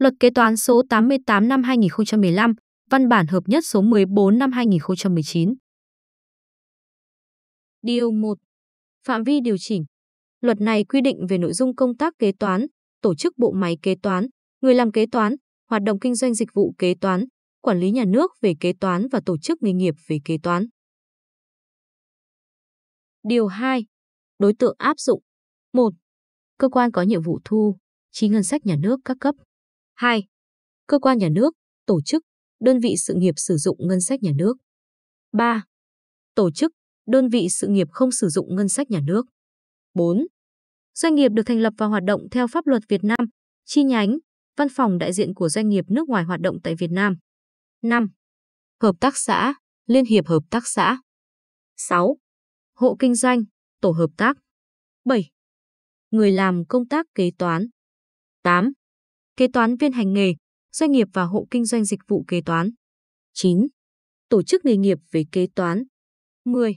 Luật Kế toán số 88 năm 2015, Văn bản hợp nhất số 14 năm 2019. Điều 1. Phạm vi điều chỉnh. Luật này quy định về nội dung công tác kế toán, tổ chức bộ máy kế toán, người làm kế toán, hoạt động kinh doanh dịch vụ kế toán, quản lý nhà nước về kế toán và tổ chức nghề nghiệp về kế toán. Điều 2. Đối tượng áp dụng. 1. Cơ quan có nhiệm vụ thu, chi ngân sách nhà nước các cấp. 2. Cơ quan nhà nước, tổ chức, đơn vị sự nghiệp sử dụng ngân sách nhà nước. 3. Tổ chức, đơn vị sự nghiệp không sử dụng ngân sách nhà nước. 4. Doanh nghiệp được thành lập và hoạt động theo pháp luật Việt Nam, chi nhánh, văn phòng đại diện của doanh nghiệp nước ngoài hoạt động tại Việt Nam. 5. Hợp tác xã, liên hiệp hợp tác xã. 6. Hộ kinh doanh, tổ hợp tác. 7. Người làm công tác kế toán. 8 kế toán viên hành nghề, doanh nghiệp và hộ kinh doanh dịch vụ kế toán. 9. Tổ chức nghề nghiệp về kế toán. 10.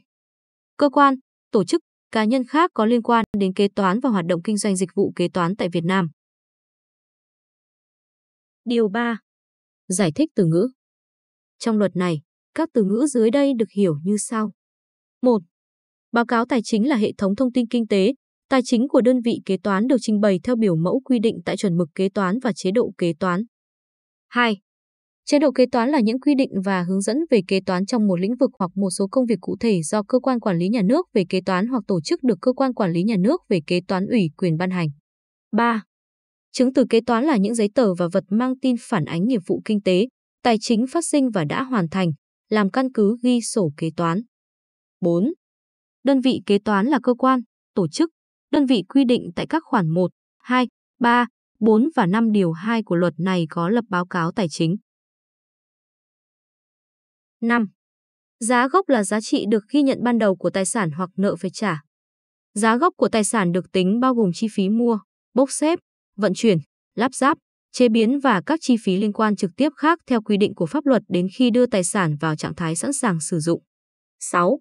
Cơ quan, tổ chức, cá nhân khác có liên quan đến kế toán và hoạt động kinh doanh dịch vụ kế toán tại Việt Nam. Điều 3. Giải thích từ ngữ. Trong luật này, các từ ngữ dưới đây được hiểu như sau. 1. Báo cáo tài chính là hệ thống thông tin kinh tế, Tài chính của đơn vị kế toán được trình bày theo biểu mẫu quy định tại chuẩn mực kế toán và chế độ kế toán. 2. Chế độ kế toán là những quy định và hướng dẫn về kế toán trong một lĩnh vực hoặc một số công việc cụ thể do cơ quan quản lý nhà nước về kế toán hoặc tổ chức được cơ quan quản lý nhà nước về kế toán ủy quyền ban hành. 3. Chứng từ kế toán là những giấy tờ và vật mang tin phản ánh nghiệp vụ kinh tế, tài chính phát sinh và đã hoàn thành, làm căn cứ ghi sổ kế toán. 4. Đơn vị kế toán là cơ quan, tổ chức, đơn vị quy định tại các khoản 1, 2, 3, 4 và 5 điều 2 của luật này có lập báo cáo tài chính. 5. Giá gốc là giá trị được ghi nhận ban đầu của tài sản hoặc nợ phải trả. Giá gốc của tài sản được tính bao gồm chi phí mua, bốc xếp, vận chuyển, lắp ráp, chế biến và các chi phí liên quan trực tiếp khác theo quy định của pháp luật đến khi đưa tài sản vào trạng thái sẵn sàng sử dụng. 6.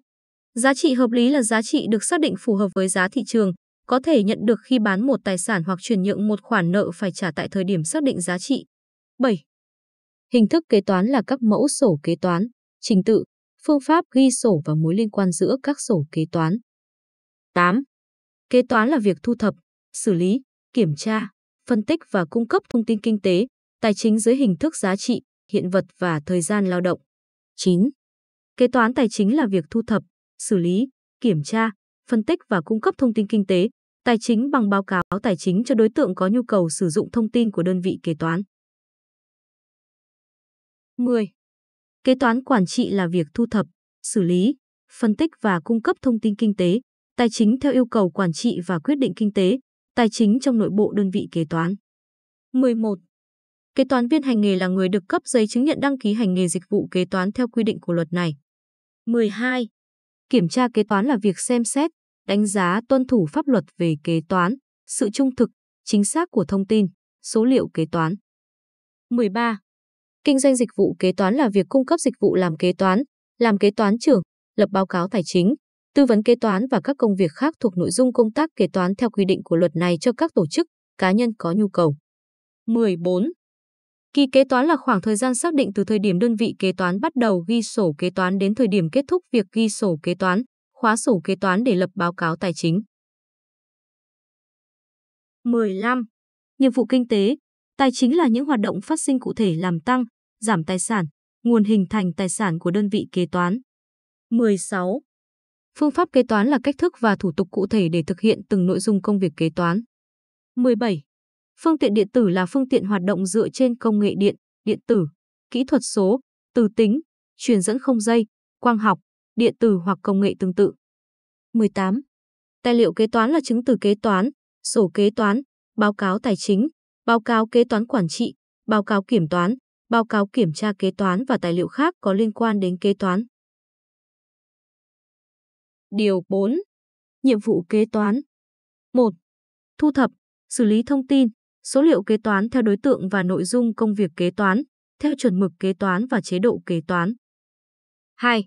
Giá trị hợp lý là giá trị được xác định phù hợp với giá thị trường, có thể nhận được khi bán một tài sản hoặc chuyển nhượng một khoản nợ phải trả tại thời điểm xác định giá trị. 7. Hình thức kế toán là các mẫu sổ kế toán, trình tự, phương pháp ghi sổ và mối liên quan giữa các sổ kế toán. 8. Kế toán là việc thu thập, xử lý, kiểm tra, phân tích và cung cấp thông tin kinh tế, tài chính dưới hình thức giá trị, hiện vật và thời gian lao động. 9. Kế toán tài chính là việc thu thập, xử lý, kiểm tra, phân tích và cung cấp thông tin kinh tế, tài chính bằng báo cáo tài chính cho đối tượng có nhu cầu sử dụng thông tin của đơn vị kế toán. 10. Kế toán quản trị là việc thu thập, xử lý, phân tích và cung cấp thông tin kinh tế, tài chính theo yêu cầu quản trị và quyết định kinh tế, tài chính trong nội bộ đơn vị kế toán. 11. Kế toán viên hành nghề là người được cấp giấy chứng nhận đăng ký hành nghề dịch vụ kế toán theo quy định của luật này. 12. Kiểm tra kế toán là việc xem xét, đánh giá tuân thủ pháp luật về kế toán, sự trung thực, chính xác của thông tin, số liệu kế toán. 13. Kinh doanh dịch vụ kế toán là việc cung cấp dịch vụ làm kế toán, làm kế toán trưởng, lập báo cáo tài chính, tư vấn kế toán và các công việc khác thuộc nội dung công tác kế toán theo quy định của luật này cho các tổ chức, cá nhân có nhu cầu. 14. Kỳ kế toán là khoảng thời gian xác định từ thời điểm đơn vị kế toán bắt đầu ghi sổ kế toán đến thời điểm kết thúc việc ghi sổ kế toán, khóa sổ kế toán để lập báo cáo tài chính. 15. Nhiệm vụ kinh tế, tài chính là những hoạt động phát sinh cụ thể làm tăng, giảm tài sản, nguồn hình thành tài sản của đơn vị kế toán. 16. Phương pháp kế toán là cách thức và thủ tục cụ thể để thực hiện từng nội dung công việc kế toán. 17. Phương tiện điện tử là phương tiện hoạt động dựa trên công nghệ điện, điện tử, kỹ thuật số, từ tính, truyền dẫn không dây, quang học, điện tử hoặc công nghệ tương tự. 18. Tài liệu kế toán là chứng từ kế toán, sổ kế toán, báo cáo tài chính, báo cáo kế toán quản trị, báo cáo kiểm toán, báo cáo kiểm tra kế toán và tài liệu khác có liên quan đến kế toán. Điều 4. Nhiệm vụ kế toán 1. Thu thập, xử lý thông tin, số liệu kế toán theo đối tượng và nội dung công việc kế toán, theo chuẩn mực kế toán và chế độ kế toán. 2.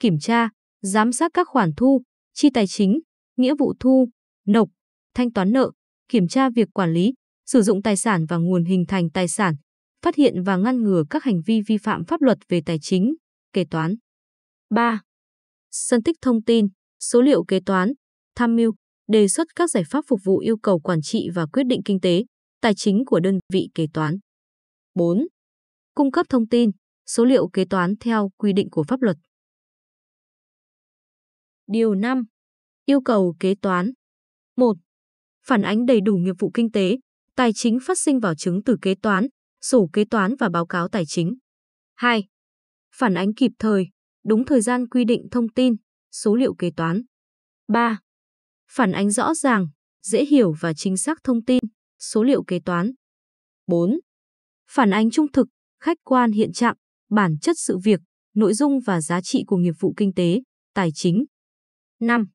Kiểm tra, giám sát các khoản thu, chi tài chính, nghĩa vụ thu, nộp, thanh toán nợ, kiểm tra việc quản lý, sử dụng tài sản và nguồn hình thành tài sản, phát hiện và ngăn ngừa các hành vi vi phạm pháp luật về tài chính, kế toán. 3. Phân tích thông tin, số liệu kế toán, tham mưu, đề xuất các giải pháp phục vụ yêu cầu quản trị và quyết định kinh tế, tài chính của đơn vị kế toán. 4. Cung cấp thông tin, số liệu kế toán theo quy định của pháp luật. Điều 5. Yêu cầu kế toán. 1. Phản ánh đầy đủ nghiệp vụ kinh tế, tài chính phát sinh vào chứng từ kế toán, sổ kế toán và báo cáo tài chính. 2. Phản ánh kịp thời, đúng thời gian quy định thông tin, số liệu kế toán. 3. Phản ánh rõ ràng, dễ hiểu và chính xác thông tin, số liệu kế toán. 4. Phản ánh trung thực, khách quan hiện trạng, bản chất sự việc, nội dung và giá trị của nghiệp vụ kinh tế, tài chính. 5.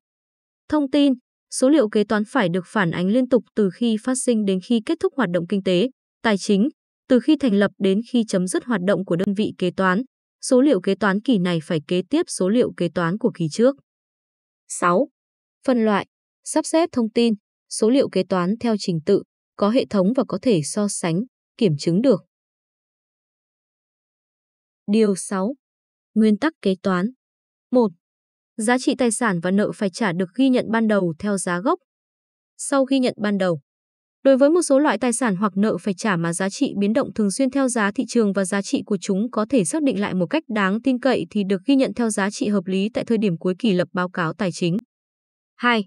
Thông tin, số liệu kế toán phải được phản ánh liên tục từ khi phát sinh đến khi kết thúc hoạt động kinh tế, tài chính, từ khi thành lập đến khi chấm dứt hoạt động của đơn vị kế toán. Số liệu kế toán kỳ này phải kế tiếp số liệu kế toán của kỳ trước. 6. Phân loại, sắp xếp thông tin, số liệu kế toán theo trình tự, có hệ thống và có thể so sánh, kiểm chứng được. Điều 6. Nguyên tắc kế toán 1 giá trị tài sản và nợ phải trả được ghi nhận ban đầu theo giá gốc. Sau ghi nhận ban đầu, đối với một số loại tài sản hoặc nợ phải trả mà giá trị biến động thường xuyên theo giá thị trường và giá trị của chúng có thể xác định lại một cách đáng tin cậy thì được ghi nhận theo giá trị hợp lý tại thời điểm cuối kỳ lập báo cáo tài chính. 2.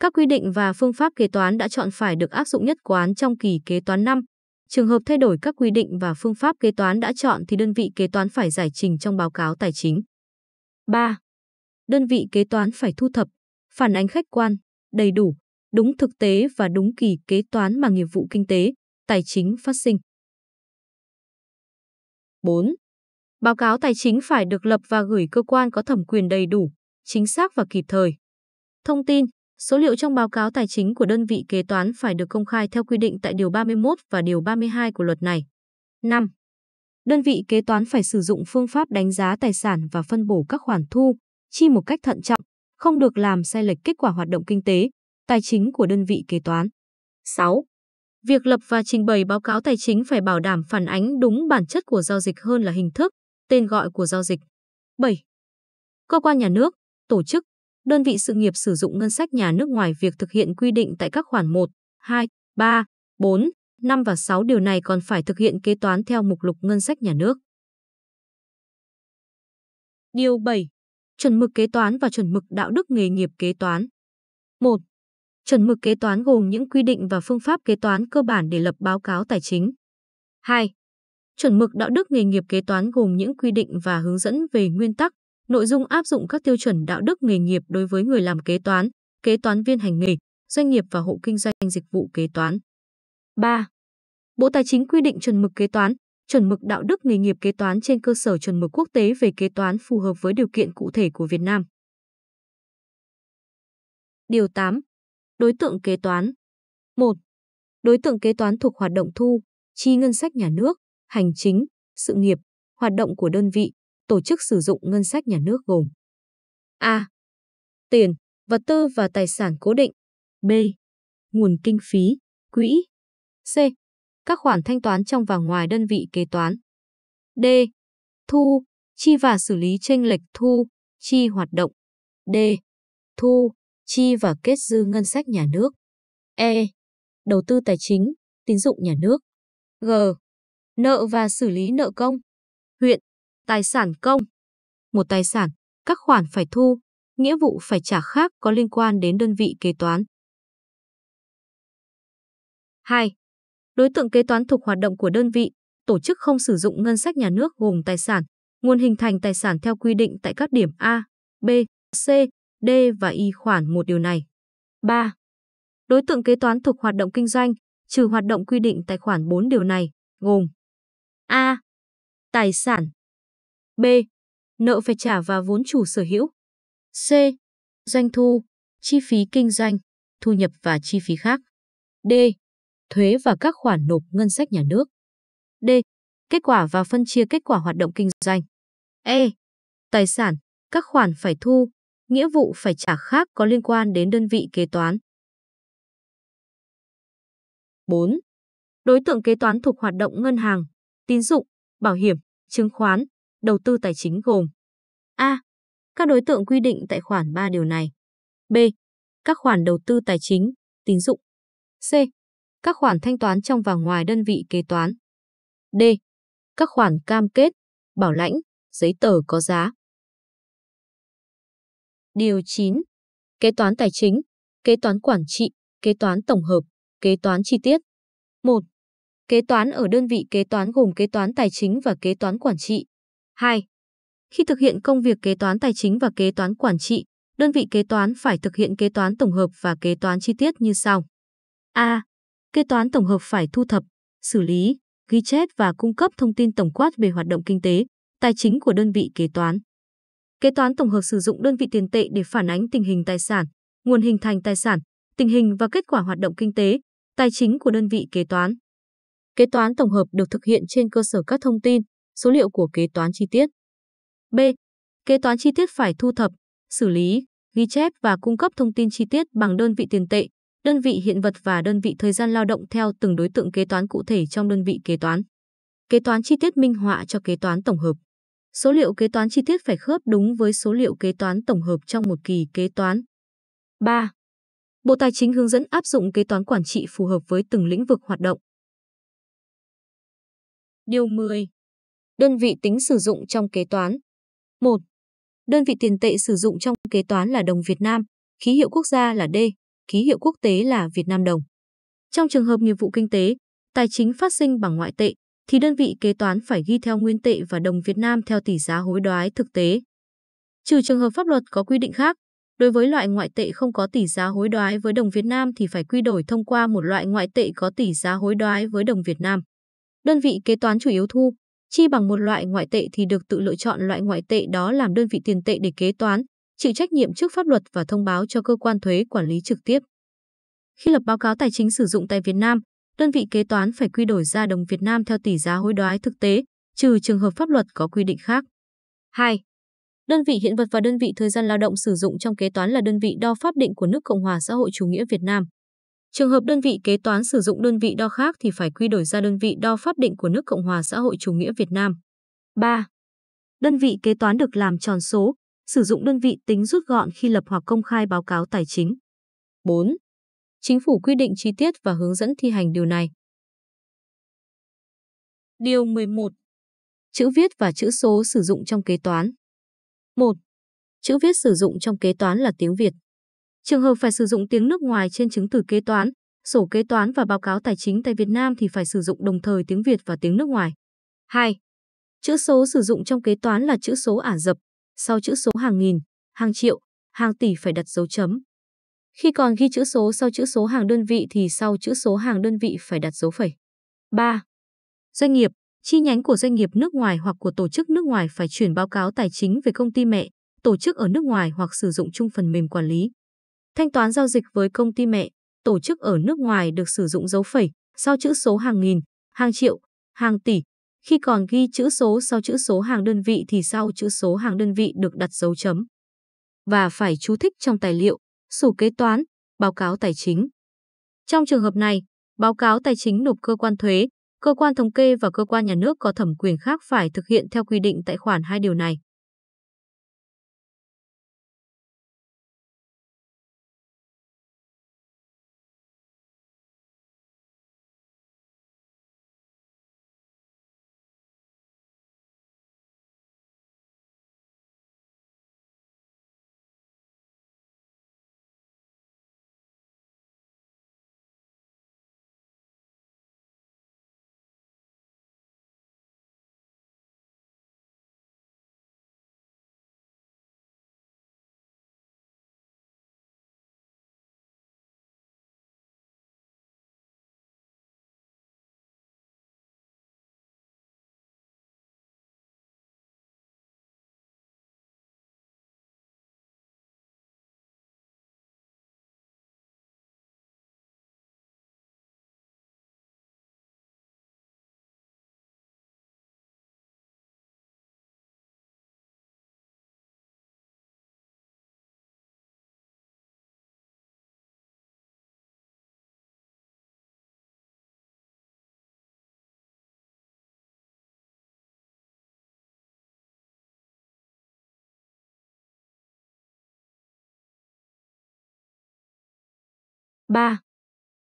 Các quy định và phương pháp kế toán đã chọn phải được áp dụng nhất quán trong kỳ kế toán năm. Trường hợp thay đổi các quy định và phương pháp kế toán đã chọn thì đơn vị kế toán phải giải trình trong báo cáo tài chính. 3 đơn vị kế toán phải thu thập, phản ánh khách quan, đầy đủ, đúng thực tế và đúng kỳ kế toán mà nghiệp vụ kinh tế, tài chính phát sinh. 4. Báo cáo tài chính phải được lập và gửi cơ quan có thẩm quyền đầy đủ, chính xác và kịp thời. Thông tin, số liệu trong báo cáo tài chính của đơn vị kế toán phải được công khai theo quy định tại Điều 31 và Điều 32 của luật này. 5. Đơn vị kế toán phải sử dụng phương pháp đánh giá tài sản và phân bổ các khoản thu, chi một cách thận trọng, không được làm sai lệch kết quả hoạt động kinh tế, tài chính của đơn vị kế toán. 6. Việc lập và trình bày báo cáo tài chính phải bảo đảm phản ánh đúng bản chất của giao dịch hơn là hình thức, tên gọi của giao dịch. 7. Cơ quan nhà nước, tổ chức, đơn vị sự nghiệp sử dụng ngân sách nhà nước ngoài việc thực hiện quy định tại các khoản 1, 2, 3, 4, 5 và 6 điều này còn phải thực hiện kế toán theo mục lục ngân sách nhà nước. Điều 7. Chuẩn mực kế toán và chuẩn mực đạo đức nghề nghiệp kế toán. 1. Chuẩn mực kế toán gồm những quy định và phương pháp kế toán cơ bản để lập báo cáo tài chính. 2. Chuẩn mực đạo đức nghề nghiệp kế toán gồm những quy định và hướng dẫn về nguyên tắc, nội dung áp dụng các tiêu chuẩn đạo đức nghề nghiệp đối với người làm kế toán, kế toán viên hành nghề, doanh nghiệp và hộ kinh doanh dịch vụ kế toán. 3. Bộ Tài chính quy định chuẩn mực kế toán, chuẩn mực đạo đức nghề nghiệp kế toán trên cơ sở chuẩn mực quốc tế về kế toán phù hợp với điều kiện cụ thể của Việt Nam. Điều 8. Đối tượng kế toán 1. Đối tượng kế toán thuộc hoạt động thu, chi ngân sách nhà nước, hành chính, sự nghiệp, hoạt động của đơn vị, tổ chức sử dụng ngân sách nhà nước gồm A. Tiền, vật tư và tài sản cố định B. Nguồn kinh phí, quỹ C các khoản thanh toán trong và ngoài đơn vị kế toán. D. Thu, chi và xử lý tranh lệch thu, chi hoạt động. D. Thu, chi và kết dư ngân sách nhà nước. E. Đầu tư tài chính, tín dụng nhà nước. G. Nợ và xử lý nợ công. Huyện, tài sản công. Một tài sản, các khoản phải thu, nghĩa vụ phải trả khác có liên quan đến đơn vị kế toán. 2. Đối tượng kế toán thuộc hoạt động của đơn vị, tổ chức không sử dụng ngân sách nhà nước gồm tài sản, nguồn hình thành tài sản theo quy định tại các điểm A, B, C, D và Y khoản một điều này. 3. Đối tượng kế toán thuộc hoạt động kinh doanh, trừ hoạt động quy định tại khoản 4 điều này, gồm A. Tài sản B. Nợ phải trả và vốn chủ sở hữu C. Doanh thu, chi phí kinh doanh, thu nhập và chi phí khác D thuế và các khoản nộp ngân sách nhà nước. D. Kết quả và phân chia kết quả hoạt động kinh doanh. E. Tài sản, các khoản phải thu, nghĩa vụ phải trả khác có liên quan đến đơn vị kế toán. 4. Đối tượng kế toán thuộc hoạt động ngân hàng, tín dụng, bảo hiểm, chứng khoán, đầu tư tài chính gồm A. Các đối tượng quy định tại khoản 3 điều này. B. Các khoản đầu tư tài chính, tín dụng. C. Các khoản thanh toán trong và ngoài đơn vị kế toán. D. Các khoản cam kết, bảo lãnh, giấy tờ có giá. Điều 9. Kế toán tài chính, kế toán quản trị, kế toán tổng hợp, kế toán chi tiết. 1. Kế toán ở đơn vị kế toán gồm kế toán tài chính và kế toán quản trị. 2. Khi thực hiện công việc kế toán tài chính và kế toán quản trị, đơn vị kế toán phải thực hiện kế toán tổng hợp và kế toán chi tiết như sau. A. Kế toán tổng hợp phải thu thập, xử lý, ghi chép và cung cấp thông tin tổng quát về hoạt động kinh tế, tài chính của đơn vị kế toán. Kế toán tổng hợp sử dụng đơn vị tiền tệ để phản ánh tình hình tài sản, nguồn hình thành tài sản, tình hình và kết quả hoạt động kinh tế, tài chính của đơn vị kế toán. Kế toán tổng hợp được thực hiện trên cơ sở các thông tin, số liệu của kế toán chi tiết. B. Kế toán chi tiết phải thu thập, xử lý, ghi chép và cung cấp thông tin chi tiết bằng đơn vị tiền tệ, đơn vị hiện vật và đơn vị thời gian lao động theo từng đối tượng kế toán cụ thể trong đơn vị kế toán. Kế toán chi tiết minh họa cho kế toán tổng hợp. Số liệu kế toán chi tiết phải khớp đúng với số liệu kế toán tổng hợp trong một kỳ kế toán. 3. Bộ Tài chính hướng dẫn áp dụng kế toán quản trị phù hợp với từng lĩnh vực hoạt động. Điều 10. Đơn vị tính sử dụng trong kế toán. 1. Đơn vị tiền tệ sử dụng trong kế toán là đồng Việt Nam, ký hiệu quốc gia là D ký hiệu quốc tế là Việt Nam đồng. Trong trường hợp nghiệp vụ kinh tế, tài chính phát sinh bằng ngoại tệ thì đơn vị kế toán phải ghi theo nguyên tệ và đồng Việt Nam theo tỷ giá hối đoái thực tế. Trừ trường hợp pháp luật có quy định khác, đối với loại ngoại tệ không có tỷ giá hối đoái với đồng Việt Nam thì phải quy đổi thông qua một loại ngoại tệ có tỷ giá hối đoái với đồng Việt Nam. Đơn vị kế toán chủ yếu thu chi bằng một loại ngoại tệ thì được tự lựa chọn loại ngoại tệ đó làm đơn vị tiền tệ để kế toán, chịu trách nhiệm trước pháp luật và thông báo cho cơ quan thuế quản lý trực tiếp. Khi lập báo cáo tài chính sử dụng tại Việt Nam, đơn vị kế toán phải quy đổi ra đồng Việt Nam theo tỷ giá hối đoái thực tế, trừ trường hợp pháp luật có quy định khác. 2. Đơn vị hiện vật và đơn vị thời gian lao động sử dụng trong kế toán là đơn vị đo pháp định của nước Cộng hòa xã hội chủ nghĩa Việt Nam. Trường hợp đơn vị kế toán sử dụng đơn vị đo khác thì phải quy đổi ra đơn vị đo pháp định của nước Cộng hòa xã hội chủ nghĩa Việt Nam. 3. Đơn vị kế toán được làm tròn số, sử dụng đơn vị tính rút gọn khi lập hoặc công khai báo cáo tài chính. 4. Chính phủ quy định chi tiết và hướng dẫn thi hành điều này. Điều 11. Chữ viết và chữ số sử dụng trong kế toán. 1. Chữ viết sử dụng trong kế toán là tiếng Việt. Trường hợp phải sử dụng tiếng nước ngoài trên chứng từ kế toán, sổ kế toán và báo cáo tài chính tại Việt Nam thì phải sử dụng đồng thời tiếng Việt và tiếng nước ngoài. 2. Chữ số sử dụng trong kế toán là chữ số Ả Rập, sau chữ số hàng nghìn, hàng triệu, hàng tỷ phải đặt dấu chấm. Khi còn ghi chữ số sau chữ số hàng đơn vị thì sau chữ số hàng đơn vị phải đặt dấu phẩy. 3. Doanh nghiệp, chi nhánh của doanh nghiệp nước ngoài hoặc của tổ chức nước ngoài phải chuyển báo cáo tài chính về công ty mẹ, tổ chức ở nước ngoài hoặc sử dụng chung phần mềm quản lý. Thanh toán giao dịch với công ty mẹ, tổ chức ở nước ngoài được sử dụng dấu phẩy sau chữ số hàng nghìn, hàng triệu, hàng tỷ khi còn ghi chữ số sau chữ số hàng đơn vị thì sau chữ số hàng đơn vị được đặt dấu chấm. Và phải chú thích trong tài liệu, sổ kế toán, báo cáo tài chính. Trong trường hợp này, báo cáo tài chính nộp cơ quan thuế, cơ quan thống kê và cơ quan nhà nước có thẩm quyền khác phải thực hiện theo quy định tại khoản hai điều này. 3.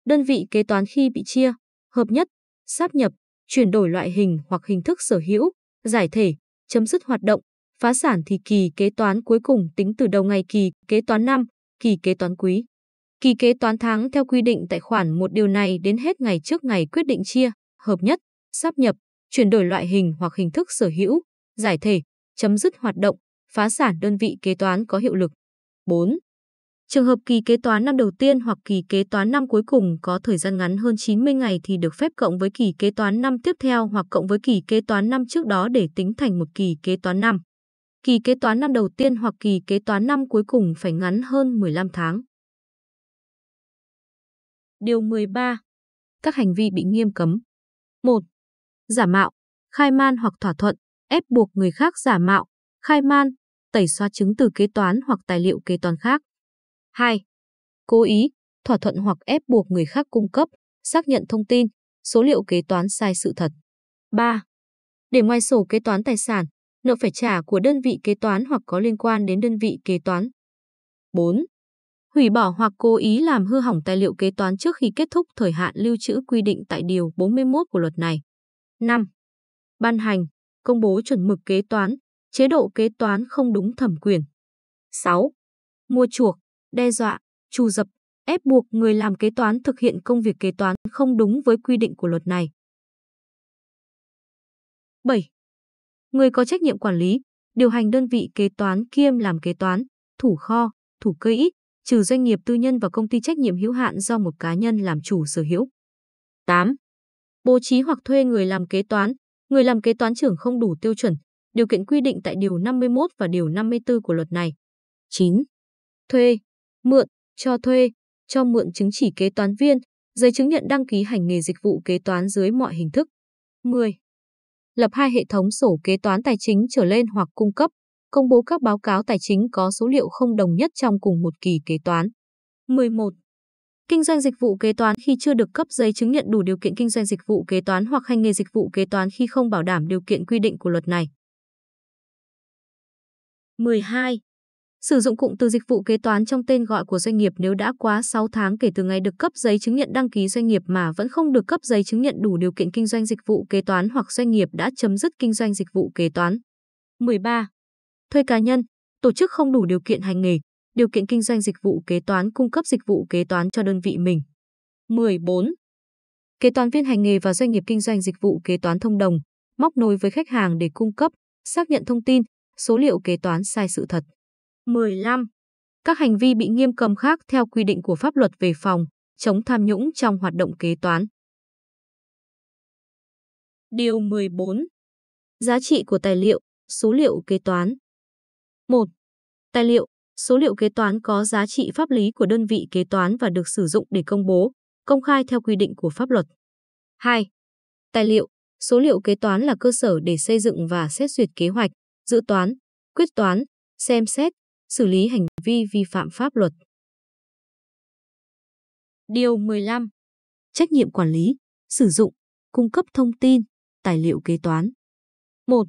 Đơn vị kế toán khi bị chia, hợp nhất, sáp nhập, chuyển đổi loại hình hoặc hình thức sở hữu, giải thể, chấm dứt hoạt động, phá sản thì kỳ kế toán cuối cùng tính từ đầu ngày kỳ kế toán năm, kỳ kế toán quý. Kỳ kế toán tháng theo quy định tại khoản một điều này đến hết ngày trước ngày quyết định chia, hợp nhất, sáp nhập, chuyển đổi loại hình hoặc hình thức sở hữu, giải thể, chấm dứt hoạt động, phá sản đơn vị kế toán có hiệu lực. 4. Trường hợp kỳ kế toán năm đầu tiên hoặc kỳ kế toán năm cuối cùng có thời gian ngắn hơn 90 ngày thì được phép cộng với kỳ kế toán năm tiếp theo hoặc cộng với kỳ kế toán năm trước đó để tính thành một kỳ kế toán năm. Kỳ kế toán năm đầu tiên hoặc kỳ kế toán năm cuối cùng phải ngắn hơn 15 tháng. Điều 13. Các hành vi bị nghiêm cấm. 1. Giả mạo, khai man hoặc thỏa thuận, ép buộc người khác giả mạo, khai man, tẩy xóa chứng từ kế toán hoặc tài liệu kế toán khác. 2. Cố ý, thỏa thuận hoặc ép buộc người khác cung cấp, xác nhận thông tin, số liệu kế toán sai sự thật. 3. Để ngoài sổ kế toán tài sản, nợ phải trả của đơn vị kế toán hoặc có liên quan đến đơn vị kế toán. 4. Hủy bỏ hoặc cố ý làm hư hỏng tài liệu kế toán trước khi kết thúc thời hạn lưu trữ quy định tại Điều 41 của luật này. 5. Ban hành, công bố chuẩn mực kế toán, chế độ kế toán không đúng thẩm quyền. 6. Mua chuộc, đe dọa, trù dập, ép buộc người làm kế toán thực hiện công việc kế toán không đúng với quy định của luật này. 7. Người có trách nhiệm quản lý, điều hành đơn vị kế toán kiêm làm kế toán, thủ kho, thủ quỹ, trừ doanh nghiệp tư nhân và công ty trách nhiệm hữu hạn do một cá nhân làm chủ sở hữu. 8. Bố trí hoặc thuê người làm kế toán, người làm kế toán trưởng không đủ tiêu chuẩn, điều kiện quy định tại điều 51 và điều 54 của luật này. 9. Thuê, mượn, cho thuê, cho mượn chứng chỉ kế toán viên, giấy chứng nhận đăng ký hành nghề dịch vụ kế toán dưới mọi hình thức. 10. Lập hai hệ thống sổ kế toán tài chính trở lên hoặc cung cấp, công bố các báo cáo tài chính có số liệu không đồng nhất trong cùng một kỳ kế toán. 11. Kinh doanh dịch vụ kế toán khi chưa được cấp giấy chứng nhận đủ điều kiện kinh doanh dịch vụ kế toán hoặc hành nghề dịch vụ kế toán khi không bảo đảm điều kiện quy định của luật này. 12. Sử dụng cụm từ dịch vụ kế toán trong tên gọi của doanh nghiệp nếu đã quá 6 tháng kể từ ngày được cấp giấy chứng nhận đăng ký doanh nghiệp mà vẫn không được cấp giấy chứng nhận đủ điều kiện kinh doanh dịch vụ kế toán hoặc doanh nghiệp đã chấm dứt kinh doanh dịch vụ kế toán. 13. Thuê cá nhân, tổ chức không đủ điều kiện hành nghề, điều kiện kinh doanh dịch vụ kế toán cung cấp dịch vụ kế toán cho đơn vị mình. 14. Kế toán viên hành nghề và doanh nghiệp kinh doanh dịch vụ kế toán thông đồng, móc nối với khách hàng để cung cấp, xác nhận thông tin, số liệu kế toán sai sự thật. 15. Các hành vi bị nghiêm cấm khác theo quy định của pháp luật về phòng, chống tham nhũng trong hoạt động kế toán. Điều 14. Giá trị của tài liệu, số liệu kế toán. 1. Tài liệu, số liệu kế toán có giá trị pháp lý của đơn vị kế toán và được sử dụng để công bố, công khai theo quy định của pháp luật. 2. Tài liệu, số liệu kế toán là cơ sở để xây dựng và xét duyệt kế hoạch, dự toán, quyết toán, xem xét, xử lý hành vi vi phạm pháp luật. Điều 15. Trách nhiệm quản lý, sử dụng, cung cấp thông tin, tài liệu kế toán. 1.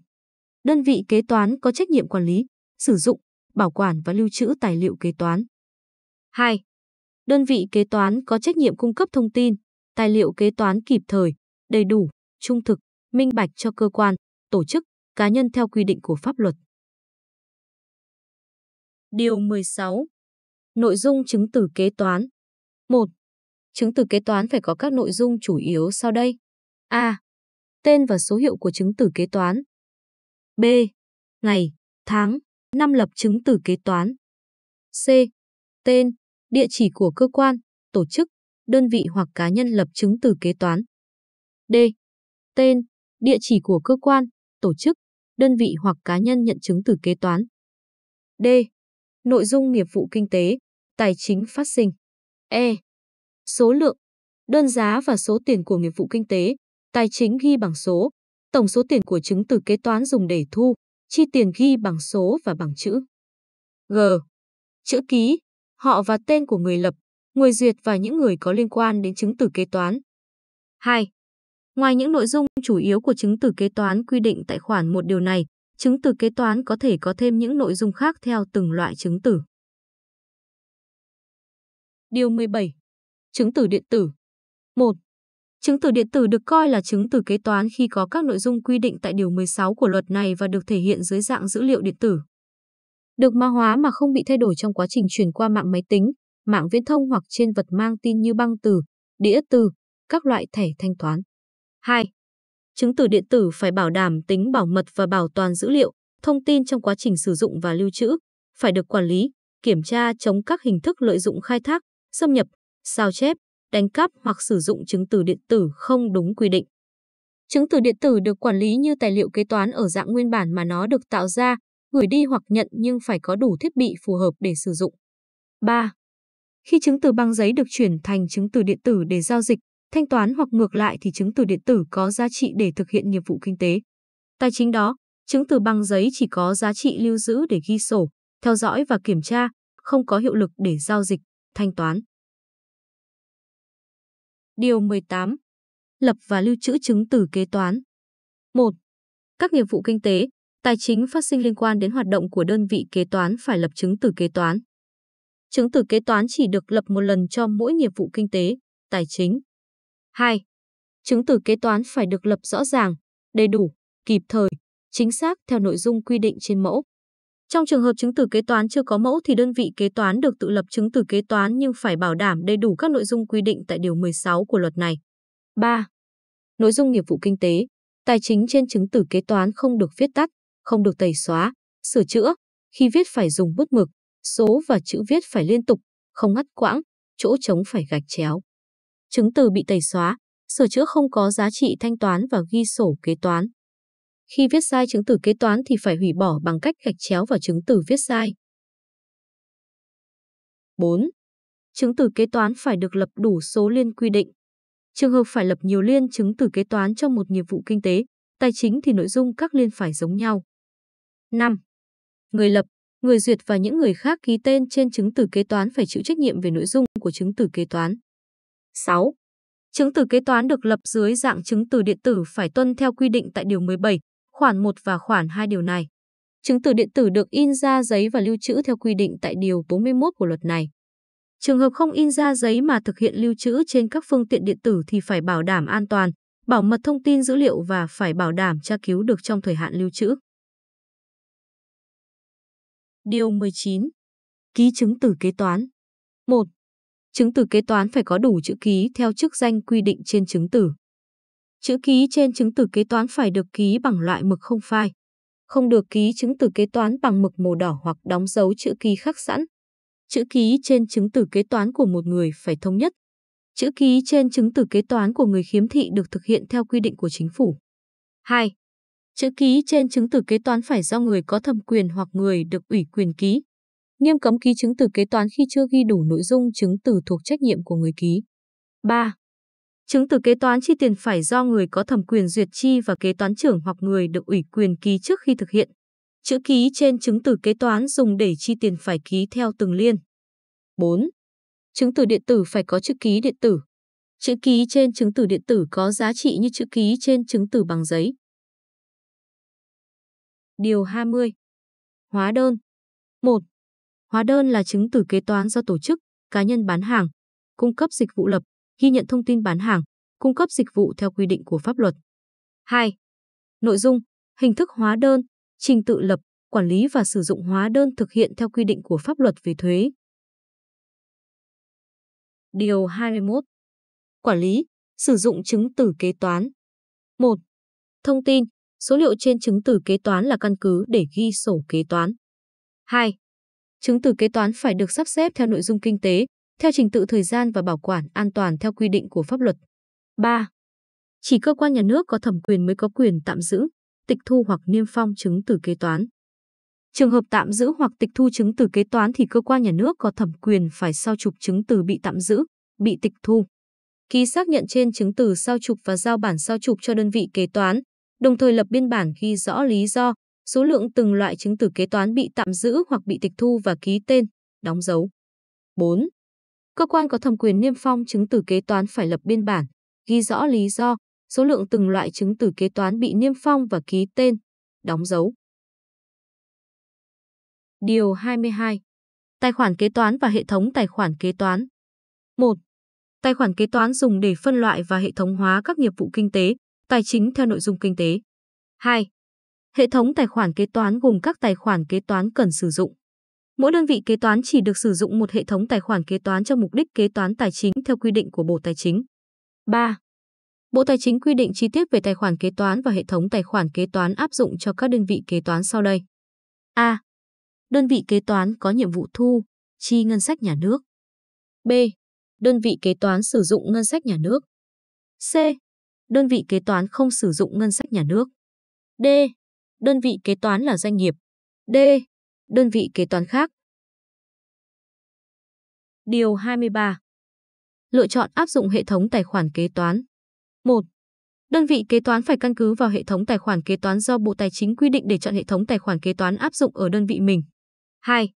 Đơn vị kế toán có trách nhiệm quản lý, sử dụng, bảo quản và lưu trữ tài liệu kế toán. 2. Đơn vị kế toán có trách nhiệm cung cấp thông tin, tài liệu kế toán kịp thời, đầy đủ, trung thực, minh bạch cho cơ quan, tổ chức, cá nhân theo quy định của pháp luật. Điều 16. Nội dung chứng từ kế toán. 1. Chứng từ kế toán phải có các nội dung chủ yếu sau đây. A. Tên và số hiệu của chứng từ kế toán. B. Ngày, tháng, năm lập chứng từ kế toán. C. Tên, địa chỉ của cơ quan, tổ chức, đơn vị hoặc cá nhân lập chứng từ kế toán. D. Tên, địa chỉ của cơ quan, tổ chức, đơn vị hoặc cá nhân nhận chứng từ kế toán. D nội dung nghiệp vụ kinh tế, tài chính phát sinh. E. Số lượng, đơn giá và số tiền của nghiệp vụ kinh tế, tài chính ghi bằng số, tổng số tiền của chứng từ kế toán dùng để thu, chi tiền ghi bằng số và bằng chữ. G. Chữ ký, họ và tên của người lập, người duyệt và những người có liên quan đến chứng từ kế toán. 2. Ngoài những nội dung chủ yếu của chứng từ kế toán quy định tại khoản một điều này, chứng từ kế toán có thể có thêm những nội dung khác theo từng loại chứng từ. Điều 17. Chứng từ điện tử 1. Chứng từ điện tử được coi là chứng từ kế toán khi có các nội dung quy định tại Điều 16 của luật này và được thể hiện dưới dạng dữ liệu điện tử. Được mã hóa mà không bị thay đổi trong quá trình chuyển qua mạng máy tính, mạng viễn thông hoặc trên vật mang tin như băng từ, đĩa từ, các loại thẻ thanh toán. 2 chứng từ điện tử phải bảo đảm tính bảo mật và bảo toàn dữ liệu, thông tin trong quá trình sử dụng và lưu trữ, phải được quản lý, kiểm tra chống các hình thức lợi dụng khai thác, xâm nhập, sao chép, đánh cắp hoặc sử dụng chứng từ điện tử không đúng quy định. Chứng từ điện tử được quản lý như tài liệu kế toán ở dạng nguyên bản mà nó được tạo ra, gửi đi hoặc nhận nhưng phải có đủ thiết bị phù hợp để sử dụng. 3. Khi chứng từ băng giấy được chuyển thành chứng từ điện tử để giao dịch, thanh toán hoặc ngược lại thì chứng từ điện tử có giá trị để thực hiện nghiệp vụ kinh tế. Tài chính đó, chứng từ bằng giấy chỉ có giá trị lưu giữ để ghi sổ, theo dõi và kiểm tra, không có hiệu lực để giao dịch, thanh toán. Điều 18. Lập và lưu trữ chứng từ kế toán. 1. Các nghiệp vụ kinh tế, tài chính phát sinh liên quan đến hoạt động của đơn vị kế toán phải lập chứng từ kế toán. Chứng từ kế toán chỉ được lập một lần cho mỗi nghiệp vụ kinh tế, tài chính. 2. Chứng từ kế toán phải được lập rõ ràng, đầy đủ, kịp thời, chính xác theo nội dung quy định trên mẫu. Trong trường hợp chứng từ kế toán chưa có mẫu thì đơn vị kế toán được tự lập chứng từ kế toán nhưng phải bảo đảm đầy đủ các nội dung quy định tại điều 16 của luật này. 3. Nội dung nghiệp vụ kinh tế, tài chính trên chứng từ kế toán không được viết tắt, không được tẩy xóa, sửa chữa, khi viết phải dùng bút mực, số và chữ viết phải liên tục, không ngắt quãng, chỗ trống phải gạch chéo chứng từ bị tẩy xóa, sửa chữa không có giá trị thanh toán và ghi sổ kế toán. Khi viết sai chứng từ kế toán thì phải hủy bỏ bằng cách gạch chéo vào chứng từ viết sai. 4. Chứng từ kế toán phải được lập đủ số liên quy định. Trường hợp phải lập nhiều liên chứng từ kế toán cho một nhiệm vụ kinh tế, tài chính thì nội dung các liên phải giống nhau. 5. Người lập, người duyệt và những người khác ký tên trên chứng từ kế toán phải chịu trách nhiệm về nội dung của chứng từ kế toán. 6. Chứng từ kế toán được lập dưới dạng chứng từ điện tử phải tuân theo quy định tại điều 17, khoản 1 và khoản 2 điều này. Chứng từ điện tử được in ra giấy và lưu trữ theo quy định tại điều 41 của luật này. Trường hợp không in ra giấy mà thực hiện lưu trữ trên các phương tiện điện tử thì phải bảo đảm an toàn, bảo mật thông tin dữ liệu và phải bảo đảm tra cứu được trong thời hạn lưu trữ. Điều 19. Ký chứng từ kế toán. 1 chứng từ kế toán phải có đủ chữ ký theo chức danh quy định trên chứng từ. Chữ ký trên chứng từ kế toán phải được ký bằng loại mực không phai. Không được ký chứng từ kế toán bằng mực màu đỏ hoặc đóng dấu chữ ký khắc sẵn. Chữ ký trên chứng từ kế toán của một người phải thống nhất. Chữ ký trên chứng từ kế toán của người khiếm thị được thực hiện theo quy định của chính phủ. 2. Chữ ký trên chứng từ kế toán phải do người có thẩm quyền hoặc người được ủy quyền ký. Nghiêm cấm ký chứng từ kế toán khi chưa ghi đủ nội dung chứng từ thuộc trách nhiệm của người ký. 3. Chứng từ kế toán chi tiền phải do người có thẩm quyền duyệt chi và kế toán trưởng hoặc người được ủy quyền ký trước khi thực hiện. Chữ ký trên chứng từ kế toán dùng để chi tiền phải ký theo từng liên. 4. Chứng từ điện tử phải có chữ ký điện tử. Chữ ký trên chứng từ điện tử có giá trị như chữ ký trên chứng từ bằng giấy. Điều 20. Hóa đơn. 1. Hóa đơn là chứng từ kế toán do tổ chức, cá nhân bán hàng, cung cấp dịch vụ lập, ghi nhận thông tin bán hàng, cung cấp dịch vụ theo quy định của pháp luật. 2. Nội dung, hình thức hóa đơn, trình tự lập, quản lý và sử dụng hóa đơn thực hiện theo quy định của pháp luật về thuế. Điều 21. Quản lý, sử dụng chứng từ kế toán. 1. Thông tin, số liệu trên chứng từ kế toán là căn cứ để ghi sổ kế toán. 2 chứng từ kế toán phải được sắp xếp theo nội dung kinh tế, theo trình tự thời gian và bảo quản an toàn theo quy định của pháp luật. 3. Chỉ cơ quan nhà nước có thẩm quyền mới có quyền tạm giữ, tịch thu hoặc niêm phong chứng từ kế toán. Trường hợp tạm giữ hoặc tịch thu chứng từ kế toán thì cơ quan nhà nước có thẩm quyền phải sao chụp chứng từ bị tạm giữ, bị tịch thu. Ký xác nhận trên chứng từ sao chụp và giao bản sao chụp cho đơn vị kế toán, đồng thời lập biên bản ghi rõ lý do, số lượng từng loại chứng từ kế toán bị tạm giữ hoặc bị tịch thu và ký tên, đóng dấu. 4. Cơ quan có thẩm quyền niêm phong chứng từ kế toán phải lập biên bản, ghi rõ lý do, số lượng từng loại chứng từ kế toán bị niêm phong và ký tên, đóng dấu. Điều 22. Tài khoản kế toán và hệ thống tài khoản kế toán. 1. Tài khoản kế toán dùng để phân loại và hệ thống hóa các nghiệp vụ kinh tế, tài chính theo nội dung kinh tế. 2. Hệ thống tài khoản kế toán gồm các tài khoản kế toán cần sử dụng. Mỗi đơn vị kế toán chỉ được sử dụng một hệ thống tài khoản kế toán cho mục đích kế toán tài chính theo quy định của Bộ Tài chính. 3. Bộ Tài chính quy định chi tiết về tài khoản kế toán và hệ thống tài khoản kế toán áp dụng cho các đơn vị kế toán sau đây. A. Đơn vị kế toán có nhiệm vụ thu, chi ngân sách nhà nước. B. Đơn vị kế toán sử dụng ngân sách nhà nước. C. Đơn vị kế toán không sử dụng ngân sách nhà nước. D đơn vị kế toán là doanh nghiệp. D. Đơn vị kế toán khác. Điều 23. Lựa chọn áp dụng hệ thống tài khoản kế toán. 1. Đơn vị kế toán phải căn cứ vào hệ thống tài khoản kế toán do Bộ Tài chính quy định để chọn hệ thống tài khoản kế toán áp dụng ở đơn vị mình. 2.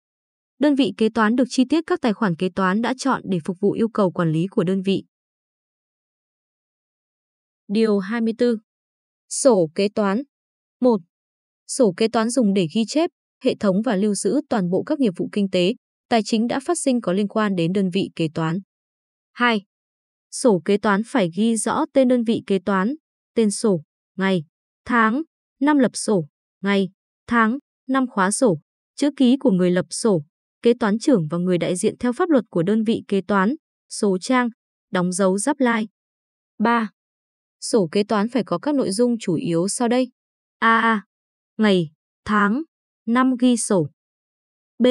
Đơn vị kế toán được chi tiết các tài khoản kế toán đã chọn để phục vụ yêu cầu quản lý của đơn vị. Điều 24. Sổ kế toán 1 sổ kế toán dùng để ghi chép, hệ thống và lưu giữ toàn bộ các nghiệp vụ kinh tế, tài chính đã phát sinh có liên quan đến đơn vị kế toán. 2. Sổ kế toán phải ghi rõ tên đơn vị kế toán, tên sổ, ngày, tháng, năm lập sổ, ngày, tháng, năm khóa sổ, chữ ký của người lập sổ, kế toán trưởng và người đại diện theo pháp luật của đơn vị kế toán, số trang, đóng dấu giáp lai. 3. Sổ kế toán phải có các nội dung chủ yếu sau đây. A. À, ngày, tháng, năm ghi sổ. B.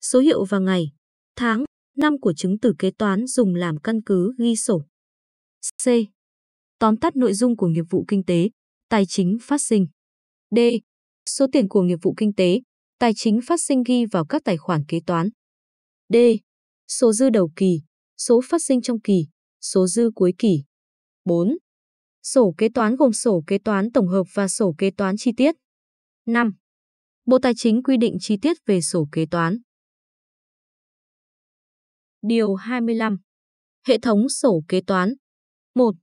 Số hiệu và ngày, tháng, năm của chứng từ kế toán dùng làm căn cứ ghi sổ. C. Tóm tắt nội dung của nghiệp vụ kinh tế, tài chính phát sinh. D. Số tiền của nghiệp vụ kinh tế, tài chính phát sinh ghi vào các tài khoản kế toán. D. Số dư đầu kỳ, số phát sinh trong kỳ, số dư cuối kỳ. 4. Sổ kế toán gồm sổ kế toán tổng hợp và sổ kế toán chi tiết. 5. Bộ Tài chính quy định chi tiết về sổ kế toán. Điều 25. Hệ thống sổ kế toán. 1.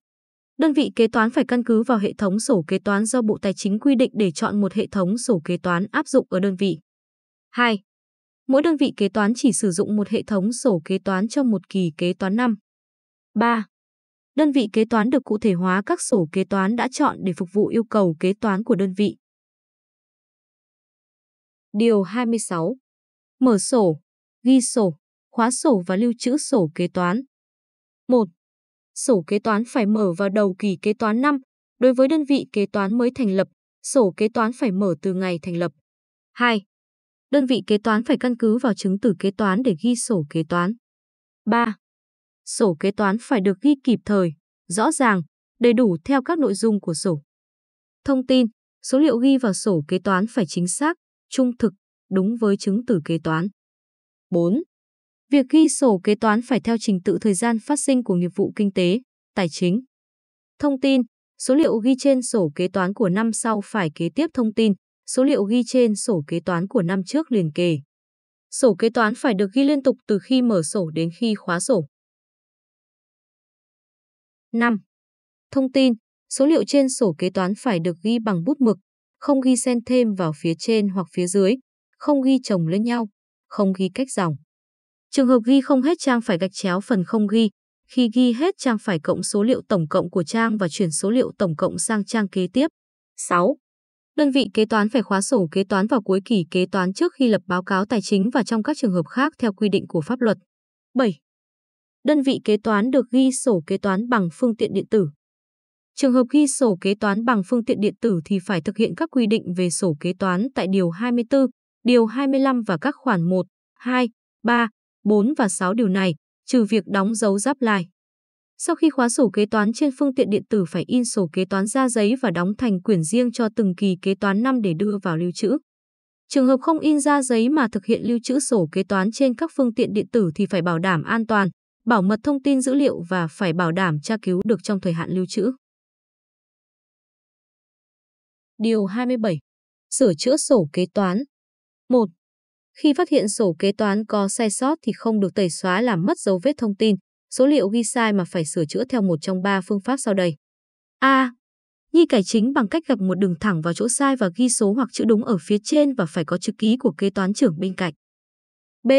Đơn vị kế toán phải căn cứ vào hệ thống sổ kế toán do Bộ Tài chính quy định để chọn một hệ thống sổ kế toán áp dụng ở đơn vị. 2. Mỗi đơn vị kế toán chỉ sử dụng một hệ thống sổ kế toán trong một kỳ kế toán năm. 3. Đơn vị kế toán được cụ thể hóa các sổ kế toán đã chọn để phục vụ yêu cầu kế toán của đơn vị. Điều 26. Mở sổ, ghi sổ, khóa sổ và lưu trữ sổ kế toán. 1. Sổ kế toán phải mở vào đầu kỳ kế toán năm. Đối với đơn vị kế toán mới thành lập, sổ kế toán phải mở từ ngày thành lập. 2. Đơn vị kế toán phải căn cứ vào chứng từ kế toán để ghi sổ kế toán. 3. Sổ kế toán phải được ghi kịp thời, rõ ràng, đầy đủ theo các nội dung của sổ. Thông tin, số liệu ghi vào sổ kế toán phải chính xác, trung thực, đúng với chứng từ kế toán. 4. Việc ghi sổ kế toán phải theo trình tự thời gian phát sinh của nghiệp vụ kinh tế, tài chính. Thông tin, số liệu ghi trên sổ kế toán của năm sau phải kế tiếp thông tin, số liệu ghi trên sổ kế toán của năm trước liền kề. Sổ kế toán phải được ghi liên tục từ khi mở sổ đến khi khóa sổ. 5. Thông tin, số liệu trên sổ kế toán phải được ghi bằng bút mực, không ghi xen thêm vào phía trên hoặc phía dưới, không ghi chồng lên nhau, không ghi cách dòng. Trường hợp ghi không hết trang phải gạch chéo phần không ghi, khi ghi hết trang phải cộng số liệu tổng cộng của trang và chuyển số liệu tổng cộng sang trang kế tiếp. 6. Đơn vị kế toán phải khóa sổ kế toán vào cuối kỳ kế toán trước khi lập báo cáo tài chính và trong các trường hợp khác theo quy định của pháp luật. 7. Đơn vị kế toán được ghi sổ kế toán bằng phương tiện điện tử. Trường hợp ghi sổ kế toán bằng phương tiện điện tử thì phải thực hiện các quy định về sổ kế toán tại Điều 24, Điều 25 và các khoản 1, 2, 3, 4 và 6 điều này, trừ việc đóng dấu giáp lại. Sau khi khóa sổ kế toán trên phương tiện điện tử phải in sổ kế toán ra giấy và đóng thành quyển riêng cho từng kỳ kế toán năm để đưa vào lưu trữ. Trường hợp không in ra giấy mà thực hiện lưu trữ sổ kế toán trên các phương tiện điện tử thì phải bảo đảm an toàn, bảo mật thông tin dữ liệu và phải bảo đảm tra cứu được trong thời hạn lưu trữ. Điều 27. Sửa chữa sổ kế toán 1. Khi phát hiện sổ kế toán có sai sót thì không được tẩy xóa làm mất dấu vết thông tin, số liệu ghi sai mà phải sửa chữa theo một trong ba phương pháp sau đây. A. Nhi cải chính bằng cách gập một đường thẳng vào chỗ sai và ghi số hoặc chữ đúng ở phía trên và phải có chữ ký của kế toán trưởng bên cạnh. B.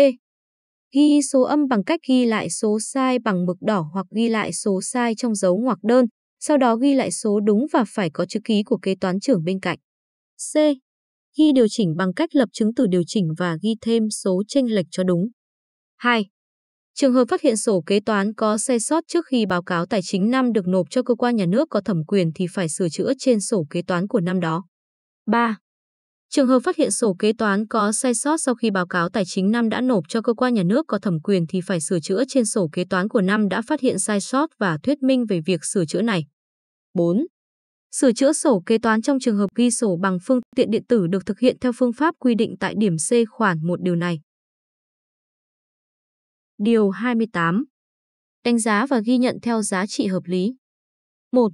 Ghi số âm bằng cách ghi lại số sai bằng mực đỏ hoặc ghi lại số sai trong dấu ngoặc đơn, sau đó ghi lại số đúng và phải có chữ ký của kế toán trưởng bên cạnh. C. Ghi điều chỉnh bằng cách lập chứng từ điều chỉnh và ghi thêm số chênh lệch cho đúng. 2. Trường hợp phát hiện sổ kế toán có sai sót trước khi báo cáo tài chính năm được nộp cho cơ quan nhà nước có thẩm quyền thì phải sửa chữa trên sổ kế toán của năm đó. 3. Trường hợp phát hiện sổ kế toán có sai sót sau khi báo cáo tài chính năm đã nộp cho cơ quan nhà nước có thẩm quyền thì phải sửa chữa trên sổ kế toán của năm đã phát hiện sai sót và thuyết minh về việc sửa chữa này. 4. Sửa chữa sổ kế toán trong trường hợp ghi sổ bằng phương tiện điện tử được thực hiện theo phương pháp quy định tại điểm C khoản 1 điều này. Điều 28. Đánh giá và ghi nhận theo giá trị hợp lý. 1.